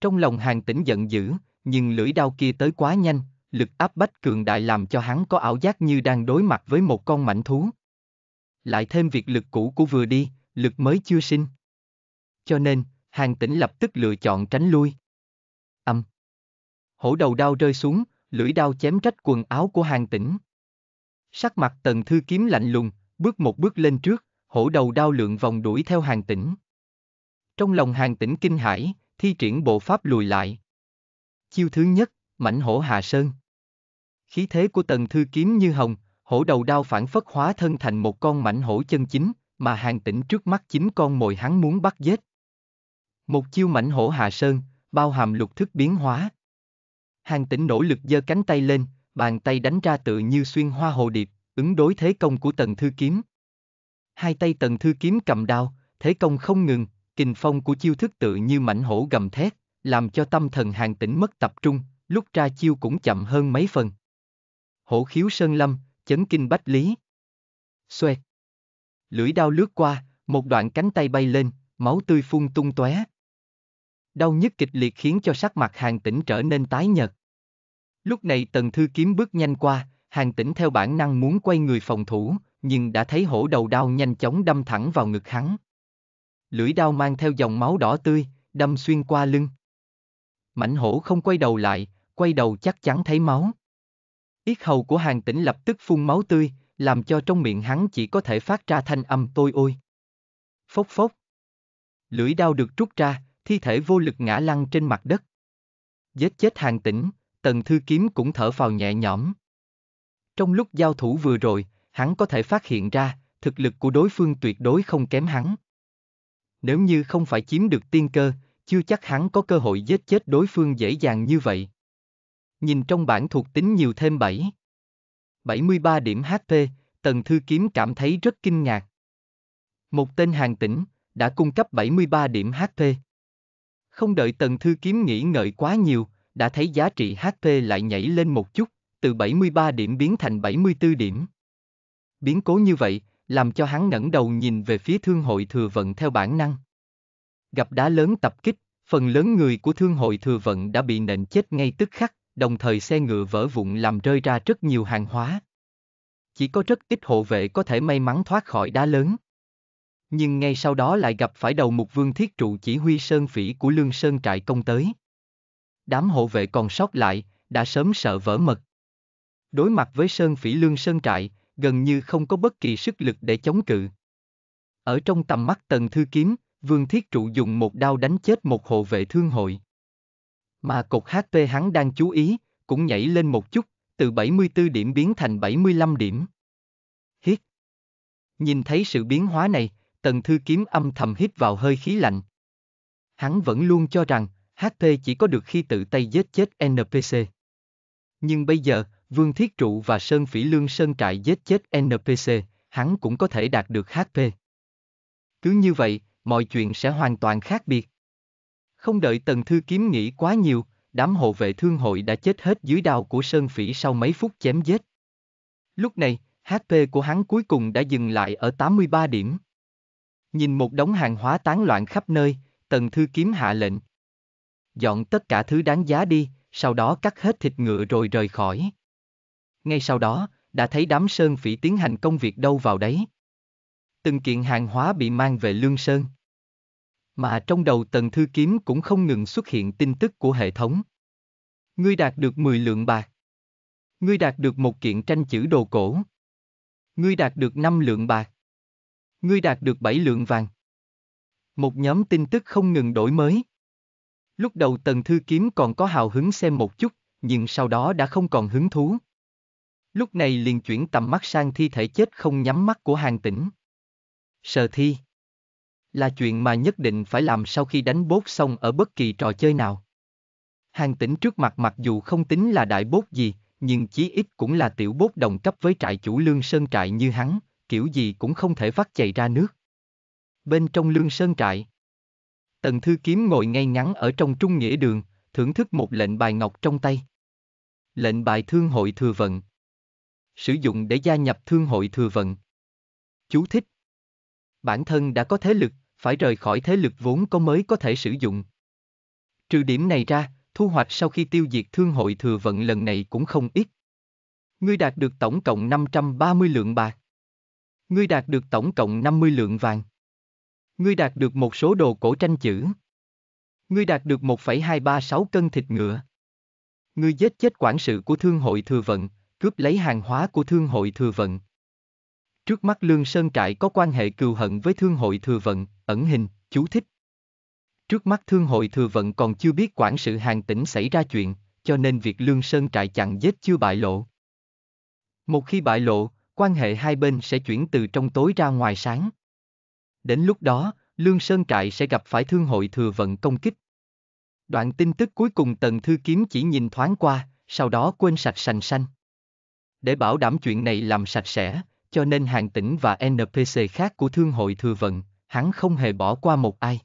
Trong lòng hàng tỉnh giận dữ, nhưng lưỡi đao kia tới quá nhanh, lực áp bách cường đại làm cho hắn có ảo giác như đang đối mặt với một con mảnh thú. Lại thêm việc lực cũ của vừa đi, lực mới chưa sinh. Cho nên, hàng tỉnh lập tức lựa chọn tránh lui. Âm. Hổ đầu đao rơi xuống, lưỡi đao chém rách quần áo của hàng tỉnh. Sắc mặt tần thư kiếm lạnh lùng, bước một bước lên trước, hổ đầu đao lượn vòng đuổi theo hàng tỉnh. Trong lòng hàng tỉnh kinh hãi, thi triển bộ pháp lùi lại, Chiêu thứ nhất, mảnh hổ hà sơn. Khí thế của tần thư kiếm như hồng, hổ đầu đao phản phất hóa thân thành một con mảnh hổ chân chính, mà hàng tỉnh trước mắt chính con mồi hắn muốn bắt giết. Một chiêu mảnh hổ hà sơn, bao hàm lục thức biến hóa. Hàng tỉnh nỗ lực giơ cánh tay lên, bàn tay đánh ra tự như xuyên hoa hồ điệp, ứng đối thế công của tần thư kiếm. Hai tay tần thư kiếm cầm đao, thế công không ngừng, kình phong của chiêu thức tự như mảnh hổ gầm thét làm cho tâm thần hàng tỉnh mất tập trung, lúc ra chiêu cũng chậm hơn mấy phần. Hổ khiếu sơn lâm, chấn kinh bách lý. Xoẹt. Lưỡi đao lướt qua, một đoạn cánh tay bay lên, máu tươi phun tung tóe. Đau nhức kịch liệt khiến cho sắc mặt hàng tỉnh trở nên tái nhợt. Lúc này tần thư kiếm bước nhanh qua, hàng tỉnh theo bản năng muốn quay người phòng thủ, nhưng đã thấy hổ đầu đao nhanh chóng đâm thẳng vào ngực hắn. Lưỡi đao mang theo dòng máu đỏ tươi, đâm xuyên qua lưng mảnh hổ không quay đầu lại, quay đầu chắc chắn thấy máu. Yết hầu của hàng tỉnh lập tức phun máu tươi, làm cho trong miệng hắn chỉ có thể phát ra thanh âm tôi ôi. Phốc phốc. Lưỡi đao được rút ra, thi thể vô lực ngã lăn trên mặt đất. Giết chết hàng tỉnh, tần thư kiếm cũng thở vào nhẹ nhõm. Trong lúc giao thủ vừa rồi, hắn có thể phát hiện ra, thực lực của đối phương tuyệt đối không kém hắn. Nếu như không phải chiếm được tiên cơ, chưa chắc hắn có cơ hội giết chết đối phương dễ dàng như vậy. Nhìn trong bản thuộc tính nhiều thêm 7. 73 điểm HP, Tần Thư Kiếm cảm thấy rất kinh ngạc. Một tên hàng tỉnh, đã cung cấp 73 điểm HP. Không đợi Tần Thư Kiếm nghĩ ngợi quá nhiều, đã thấy giá trị HP lại nhảy lên một chút, từ 73 điểm biến thành 74 điểm. Biến cố như vậy, làm cho hắn ngẩng đầu nhìn về phía thương hội thừa vận theo bản năng gặp đá lớn tập kích, phần lớn người của thương hội thừa vận đã bị nện chết ngay tức khắc, đồng thời xe ngựa vỡ vụn làm rơi ra rất nhiều hàng hóa. Chỉ có rất ít hộ vệ có thể may mắn thoát khỏi đá lớn. Nhưng ngay sau đó lại gặp phải đầu mục vương thiết trụ chỉ huy sơn phỉ của lương sơn trại công tới. Đám hộ vệ còn sót lại, đã sớm sợ vỡ mật. Đối mặt với sơn phỉ lương sơn trại, gần như không có bất kỳ sức lực để chống cự. Ở trong tầm mắt tần thư kiếm, Vương Thiết Trụ dùng một đao đánh chết một hộ vệ thương hội. Mà cột HP hắn đang chú ý, cũng nhảy lên một chút, từ 74 điểm biến thành 75 điểm. Hít. Nhìn thấy sự biến hóa này, tần thư kiếm âm thầm hít vào hơi khí lạnh. Hắn vẫn luôn cho rằng, HP chỉ có được khi tự tay giết chết NPC. Nhưng bây giờ, Vương Thiết Trụ và Sơn Phỉ Lương Sơn Trại giết chết NPC, hắn cũng có thể đạt được HP. Cứ như vậy, mọi chuyện sẽ hoàn toàn khác biệt. Không đợi Tần Thư Kiếm nghĩ quá nhiều, đám hộ vệ thương hội đã chết hết dưới đao của Sơn Phỉ sau mấy phút chém giết. Lúc này, HP của hắn cuối cùng đã dừng lại ở 83 điểm. Nhìn một đống hàng hóa tán loạn khắp nơi, Tần Thư Kiếm hạ lệnh. Dọn tất cả thứ đáng giá đi, sau đó cắt hết thịt ngựa rồi rời khỏi. Ngay sau đó, đã thấy đám sơn phỉ tiến hành công việc đâu vào đấy từng kiện hàng hóa bị mang về Lương Sơn. Mà trong đầu tần thư kiếm cũng không ngừng xuất hiện tin tức của hệ thống. Ngươi đạt được 10 lượng bạc. Ngươi đạt được một kiện tranh chữ đồ cổ. Ngươi đạt được 5 lượng bạc. Ngươi đạt được 7 lượng vàng. Một nhóm tin tức không ngừng đổi mới. Lúc đầu tần thư kiếm còn có hào hứng xem một chút, nhưng sau đó đã không còn hứng thú. Lúc này liền chuyển tầm mắt sang thi thể chết không nhắm mắt của hàng tỉnh. Sờ thi là chuyện mà nhất định phải làm sau khi đánh bốt xong ở bất kỳ trò chơi nào. Hàng tỉnh trước mặt mặc dù không tính là đại bốt gì, nhưng chí ít cũng là tiểu bốt đồng cấp với trại chủ lương sơn trại như hắn, kiểu gì cũng không thể vắt chày ra nước. Bên trong lương sơn trại, Tần Thư Kiếm ngồi ngay ngắn ở trong trung nghĩa đường, thưởng thức một lệnh bài ngọc trong tay. Lệnh bài thương hội thừa vận. Sử dụng để gia nhập thương hội thừa vận. Chú thích bản thân đã có thế lực, phải rời khỏi thế lực vốn có mới có thể sử dụng. Trừ điểm này ra, thu hoạch sau khi tiêu diệt thương hội thừa vận lần này cũng không ít. Ngươi đạt được tổng cộng 530 lượng bạc. Ngươi đạt được tổng cộng 50 lượng vàng. Ngươi đạt được một số đồ cổ tranh chữ. Ngươi đạt được 1,236 cân thịt ngựa. Ngươi giết chết quản sự của thương hội thừa vận, cướp lấy hàng hóa của thương hội thừa vận. Trước mắt Lương Sơn Trại có quan hệ cừu hận với Thương hội Thừa Vận, ẩn hình, chú thích. Trước mắt Thương hội Thừa Vận còn chưa biết quản sự hàng tỉnh xảy ra chuyện, cho nên việc Lương Sơn Trại chặn giết chưa bại lộ. Một khi bại lộ, quan hệ hai bên sẽ chuyển từ trong tối ra ngoài sáng. Đến lúc đó, Lương Sơn Trại sẽ gặp phải Thương hội Thừa Vận công kích. Đoạn tin tức cuối cùng Tần Thư Kiếm chỉ nhìn thoáng qua, sau đó quên sạch sành xanh. Để bảo đảm chuyện này làm sạch sẽ, cho nên hàng tỉnh và NPC khác của thương hội thừa vận, hắn không hề bỏ qua một ai.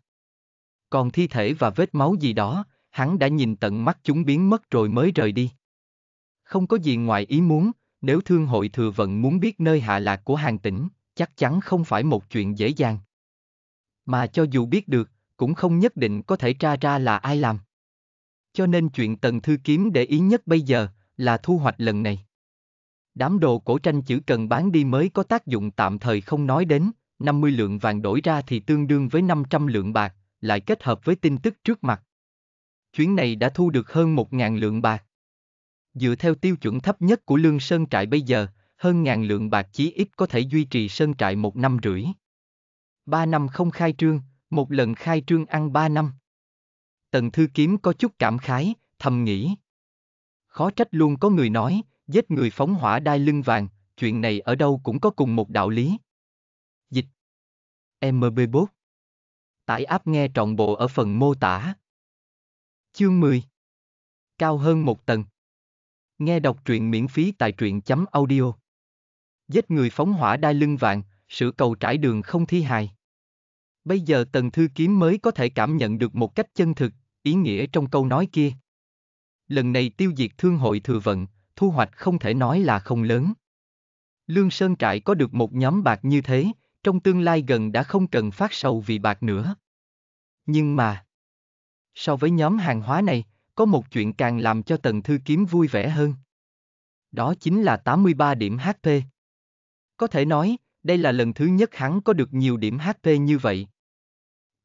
Còn thi thể và vết máu gì đó, hắn đã nhìn tận mắt chúng biến mất rồi mới rời đi. Không có gì ngoài ý muốn, nếu thương hội thừa vận muốn biết nơi hạ lạc của hàng tỉnh, chắc chắn không phải một chuyện dễ dàng. Mà cho dù biết được, cũng không nhất định có thể tra ra là ai làm. Cho nên chuyện Tần Thư Kiếm để ý nhất bây giờ là thu hoạch lần này đám đồ cổ tranh chữ cần bán đi mới có tác dụng tạm thời không nói đến, 50 lượng vàng đổi ra thì tương đương với 500 lượng bạc, lại kết hợp với tin tức trước mặt. Chuyến này đã thu được hơn 1.000 lượng bạc. Dựa theo tiêu chuẩn thấp nhất của lương sơn trại bây giờ, hơn ngàn lượng bạc chí ít có thể duy trì sơn trại một năm rưỡi. Ba năm không khai trương, một lần khai trương ăn ba năm. Tần Thư Kiếm có chút cảm khái, thầm nghĩ. Khó trách luôn có người nói, giết người phóng hỏa đai lưng vàng, chuyện này ở đâu cũng có cùng một đạo lý. Dịch MB4 Tải áp nghe trọn bộ ở phần mô tả. Chương 10 Cao hơn một tầng Nghe đọc truyện miễn phí tại truyện chấm audio. Giết người phóng hỏa đai lưng vàng, sự cầu trải đường không thi hài. Bây giờ tần thư kiếm mới có thể cảm nhận được một cách chân thực, ý nghĩa trong câu nói kia. Lần này tiêu diệt thương hội thừa vận, thu hoạch không thể nói là không lớn. Lương Sơn Trại có được một nhóm bạc như thế, trong tương lai gần đã không cần phát sầu vì bạc nữa. Nhưng mà, so với nhóm hàng hóa này, có một chuyện càng làm cho Tần Thư Kiếm vui vẻ hơn. Đó chính là 83 điểm HP. Có thể nói, đây là lần thứ nhất hắn có được nhiều điểm HP như vậy.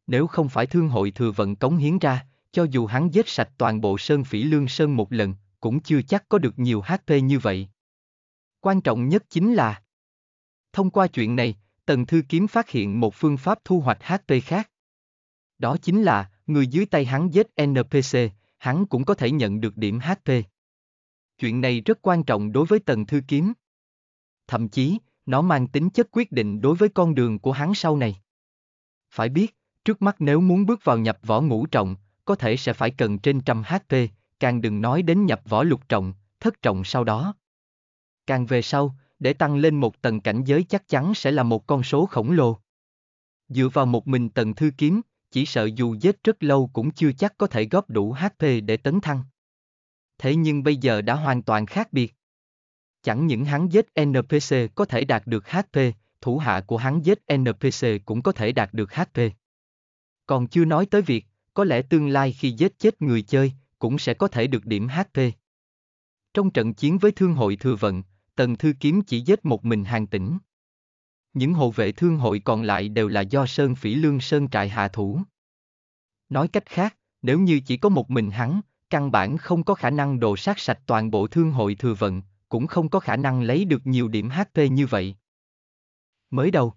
Nếu không phải thương hội thừa vận cống hiến ra, cho dù hắn giết sạch toàn bộ Sơn Phỉ Lương Sơn một lần, cũng chưa chắc có được nhiều HP như vậy. Quan trọng nhất chính là Thông qua chuyện này, Tần Thư Kiếm phát hiện một phương pháp thu hoạch HP khác. Đó chính là, người dưới tay hắn giết NPC, hắn cũng có thể nhận được điểm HP. Chuyện này rất quan trọng đối với Tần Thư Kiếm. Thậm chí, nó mang tính chất quyết định đối với con đường của hắn sau này. Phải biết, trước mắt nếu muốn bước vào nhập võ ngũ trọng, có thể sẽ phải cần trên trăm HP, càng đừng nói đến nhập võ lục trọng, thất trọng sau đó. Càng về sau, để tăng lên một tầng cảnh giới chắc chắn sẽ là một con số khổng lồ. Dựa vào một mình tầng thư kiếm, chỉ sợ dù giết rất lâu cũng chưa chắc có thể góp đủ HP để tấn thăng. Thế nhưng bây giờ đã hoàn toàn khác biệt. Chẳng những hắn giết NPC có thể đạt được HP, thủ hạ của hắn giết NPC cũng có thể đạt được HP. Còn chưa nói tới việc, có lẽ tương lai khi giết chết người chơi, cũng sẽ có thể được điểm HP. Trong trận chiến với Thương hội Thừa Vận, Tần Thư Kiếm chỉ giết một mình hàng tỉnh. Những hộ vệ thương hội còn lại đều là do Sơn Phỉ Lương Sơn Trại hạ thủ. Nói cách khác, nếu như chỉ có một mình hắn, căn bản không có khả năng đồ sát sạch toàn bộ thương hội thừa vận, cũng không có khả năng lấy được nhiều điểm HP như vậy. Mới đầu,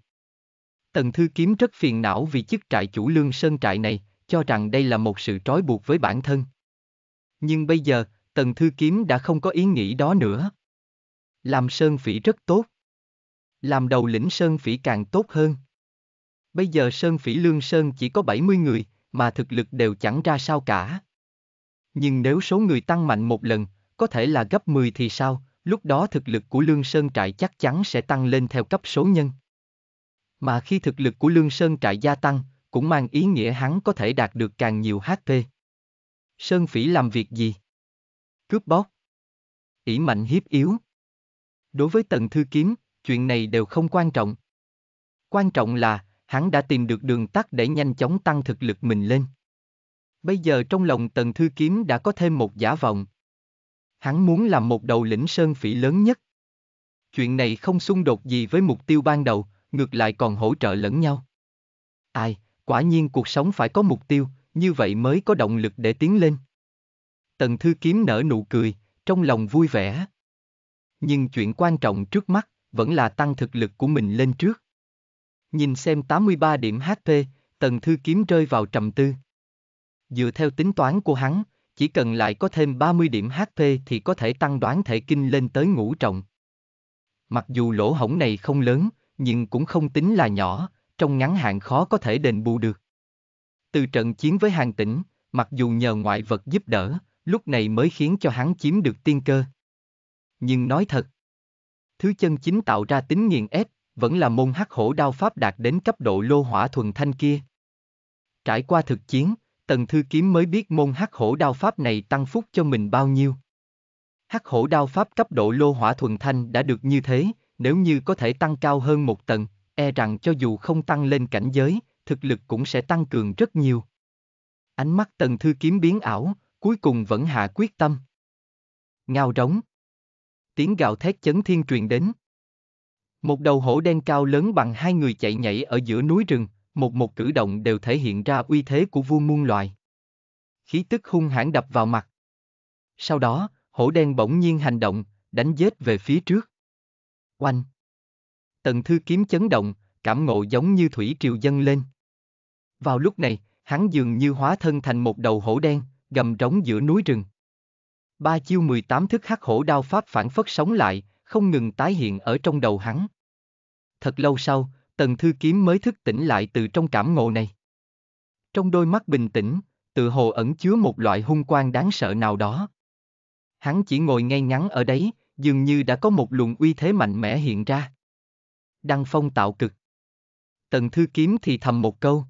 Tần Thư Kiếm rất phiền não vì chức trại chủ Lương Sơn Trại này, cho rằng đây là một sự trói buộc với bản thân. Nhưng bây giờ, tần thư kiếm đã không có ý nghĩ đó nữa. Làm sơn phỉ rất tốt. Làm đầu lĩnh sơn phỉ càng tốt hơn. Bây giờ sơn phỉ lương sơn chỉ có 70 người, mà thực lực đều chẳng ra sao cả. Nhưng nếu số người tăng mạnh một lần, có thể là gấp 10 thì sao, lúc đó thực lực của Lương Sơn Trại chắc chắn sẽ tăng lên theo cấp số nhân. Mà khi thực lực của Lương Sơn Trại gia tăng, cũng mang ý nghĩa hắn có thể đạt được càng nhiều HP. Sơn Phỉ làm việc gì? Cướp bóc. ỷ mạnh hiếp yếu. Đối với Tần Thư Kiếm, chuyện này đều không quan trọng. Quan trọng là, hắn đã tìm được đường tắt để nhanh chóng tăng thực lực mình lên. Bây giờ trong lòng Tần Thư Kiếm đã có thêm một giả vọng. Hắn muốn làm một đầu lĩnh sơn phỉ lớn nhất. Chuyện này không xung đột gì với mục tiêu ban đầu, ngược lại còn hỗ trợ lẫn nhau. Ai, quả nhiên cuộc sống phải có mục tiêu, như vậy mới có động lực để tiến lên. Tần Thư Kiếm nở nụ cười, trong lòng vui vẻ. Nhưng chuyện quan trọng trước mắt vẫn là tăng thực lực của mình lên trước. Nhìn xem 83 điểm HP, Tần Thư Kiếm rơi vào trầm tư. Dựa theo tính toán của hắn, chỉ cần lại có thêm 30 điểm HP thì có thể tăng đoán thể kinh lên tới ngũ trọng. Mặc dù lỗ hổng này không lớn, nhưng cũng không tính là nhỏ, trong ngắn hạn khó có thể đền bù được. Từ trận chiến với hàng tỉnh, mặc dù nhờ ngoại vật giúp đỡ, lúc này mới khiến cho hắn chiếm được tiên cơ. Nhưng nói thật, thứ chân chính tạo ra tính nghiền ép, vẫn là môn hắc hổ đao pháp đạt đến cấp độ lô hỏa thuần thanh kia. Trải qua thực chiến, Tần Thư Kiếm mới biết môn hắc hổ đao pháp này tăng phúc cho mình bao nhiêu. Hắc hổ đao pháp cấp độ lô hỏa thuần thanh đã được như thế, nếu như có thể tăng cao hơn một tầng, e rằng cho dù không tăng lên cảnh giới, thực lực cũng sẽ tăng cường rất nhiều. Ánh mắt tần thư kiếm biến ảo, cuối cùng vẫn hạ quyết tâm. Ngao rống. Tiếng gào thét chấn thiên truyền đến. Một đầu hổ đen cao lớn bằng hai người chạy nhảy ở giữa núi rừng, một một cử động đều thể hiện ra uy thế của vua muôn loài. Khí tức hung hãn đập vào mặt. Sau đó, hổ đen bỗng nhiên hành động, đánh dết về phía trước. Oanh! Tần thư kiếm chấn động, cảm ngộ giống như thủy triều dâng lên. Vào lúc này, hắn dường như hóa thân thành một đầu hổ đen, gầm rống giữa núi rừng. Ba chiêu 18 thức hắc hổ đao pháp phản phất sống lại, không ngừng tái hiện ở trong đầu hắn. Thật lâu sau, Tần Thư Kiếm mới thức tỉnh lại từ trong cảm ngộ này. Trong đôi mắt bình tĩnh, tự hồ ẩn chứa một loại hung quan đáng sợ nào đó. Hắn chỉ ngồi ngay ngắn ở đấy, dường như đã có một luồng uy thế mạnh mẽ hiện ra. Đăng phong tạo cực. Tần Thư Kiếm thì thầm một câu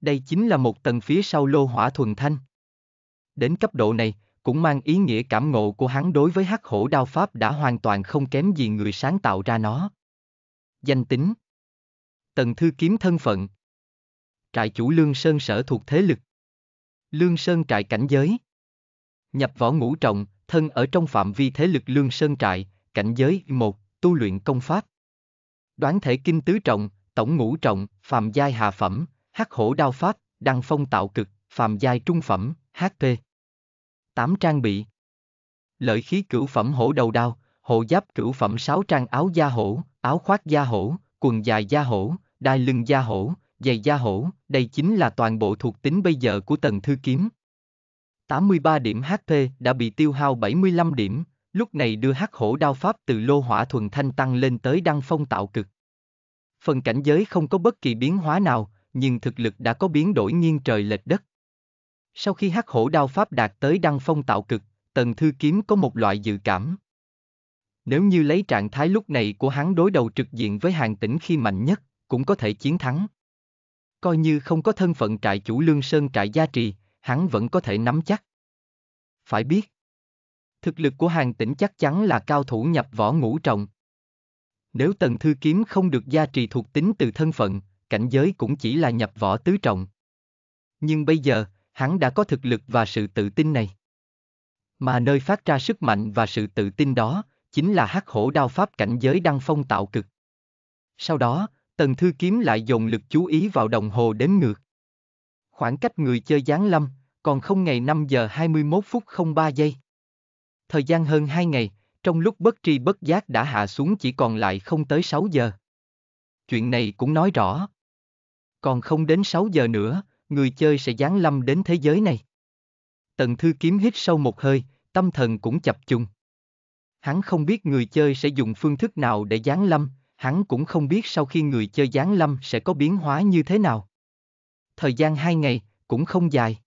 đây chính là một tầng phía sau lô hỏa thuần thanh. Đến cấp độ này, cũng mang ý nghĩa cảm ngộ của hắn đối với hắc hổ đao pháp đã hoàn toàn không kém gì người sáng tạo ra nó. Danh tính Tần Thư Kiếm thân phận Trại chủ Lương Sơn sở thuộc thế lực Lương Sơn trại cảnh giới Nhập võ ngũ trọng, thân ở trong phạm vi thế lực Lương Sơn trại, cảnh giới một, tu luyện công pháp. Đoán thể kinh tứ trọng, tổng ngũ trọng, phàm giai hạ phẩm, Hắc hổ đao pháp, đăng phong tạo cực, phàm giai trung phẩm, HP. 8 trang bị. Lợi khí cửu phẩm hổ đầu đao, hộ giáp cửu phẩm 6 trang áo da hổ, áo khoác da hổ, quần dài da hổ, đai lưng da hổ, giày da hổ, đây chính là toàn bộ thuộc tính bây giờ của tầng thư kiếm. 83 điểm HP đã bị tiêu hao 75 điểm, lúc này đưa hắc hổ đao pháp từ lô hỏa thuần thanh tăng lên tới đăng phong tạo cực. Phần cảnh giới không có bất kỳ biến hóa nào, nhưng thực lực đã có biến đổi nghiêng trời lệch đất. Sau khi hắc hổ đao pháp đạt tới đăng phong tạo cực, tần thư kiếm có một loại dự cảm. Nếu như lấy trạng thái lúc này của hắn đối đầu trực diện với hàng tỉnh khi mạnh nhất, cũng có thể chiến thắng. Coi như không có thân phận trại chủ lương sơn trại gia trì, hắn vẫn có thể nắm chắc. Phải biết, thực lực của hàng tỉnh chắc chắn là cao thủ nhập võ ngũ trọng. Nếu tần thư kiếm không được gia trì thuộc tính từ thân phận, cảnh giới cũng chỉ là nhập võ tứ trọng. Nhưng bây giờ, hắn đã có thực lực và sự tự tin này. Mà nơi phát ra sức mạnh và sự tự tin đó, chính là hắc hổ đao pháp cảnh giới đăng phong tạo cực. Sau đó, Tần Thư Kiếm lại dồn lực chú ý vào đồng hồ đếm ngược. Khoảng cách người chơi giáng lâm, còn không ngày 5 giờ 21 phút 03 giây. Thời gian hơn 2 ngày, trong lúc bất tri bất giác đã hạ xuống chỉ còn lại không tới 6 giờ. Chuyện này cũng nói rõ, còn không đến 6 giờ nữa, người chơi sẽ giáng lâm đến thế giới này. Tần Thư Kiếm hít sâu một hơi, tâm thần cũng chập chung. Hắn không biết người chơi sẽ dùng phương thức nào để giáng lâm, hắn cũng không biết sau khi người chơi giáng lâm sẽ có biến hóa như thế nào. Thời gian hai ngày, cũng không dài.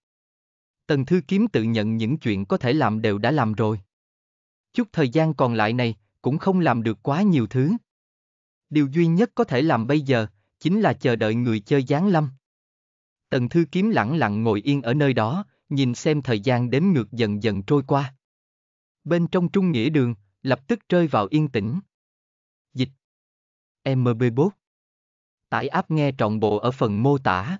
Tần Thư Kiếm tự nhận những chuyện có thể làm đều đã làm rồi. Chút thời gian còn lại này, cũng không làm được quá nhiều thứ. Điều duy nhất có thể làm bây giờ chính là chờ đợi người chơi giáng lâm. Tần Thư Kiếm lặng lặng ngồi yên ở nơi đó, nhìn xem thời gian đếm ngược dần dần trôi qua. Bên trong trung nghĩa đường, lập tức rơi vào yên tĩnh. Dịch MB4 Tải app nghe trọn bộ ở phần mô tả.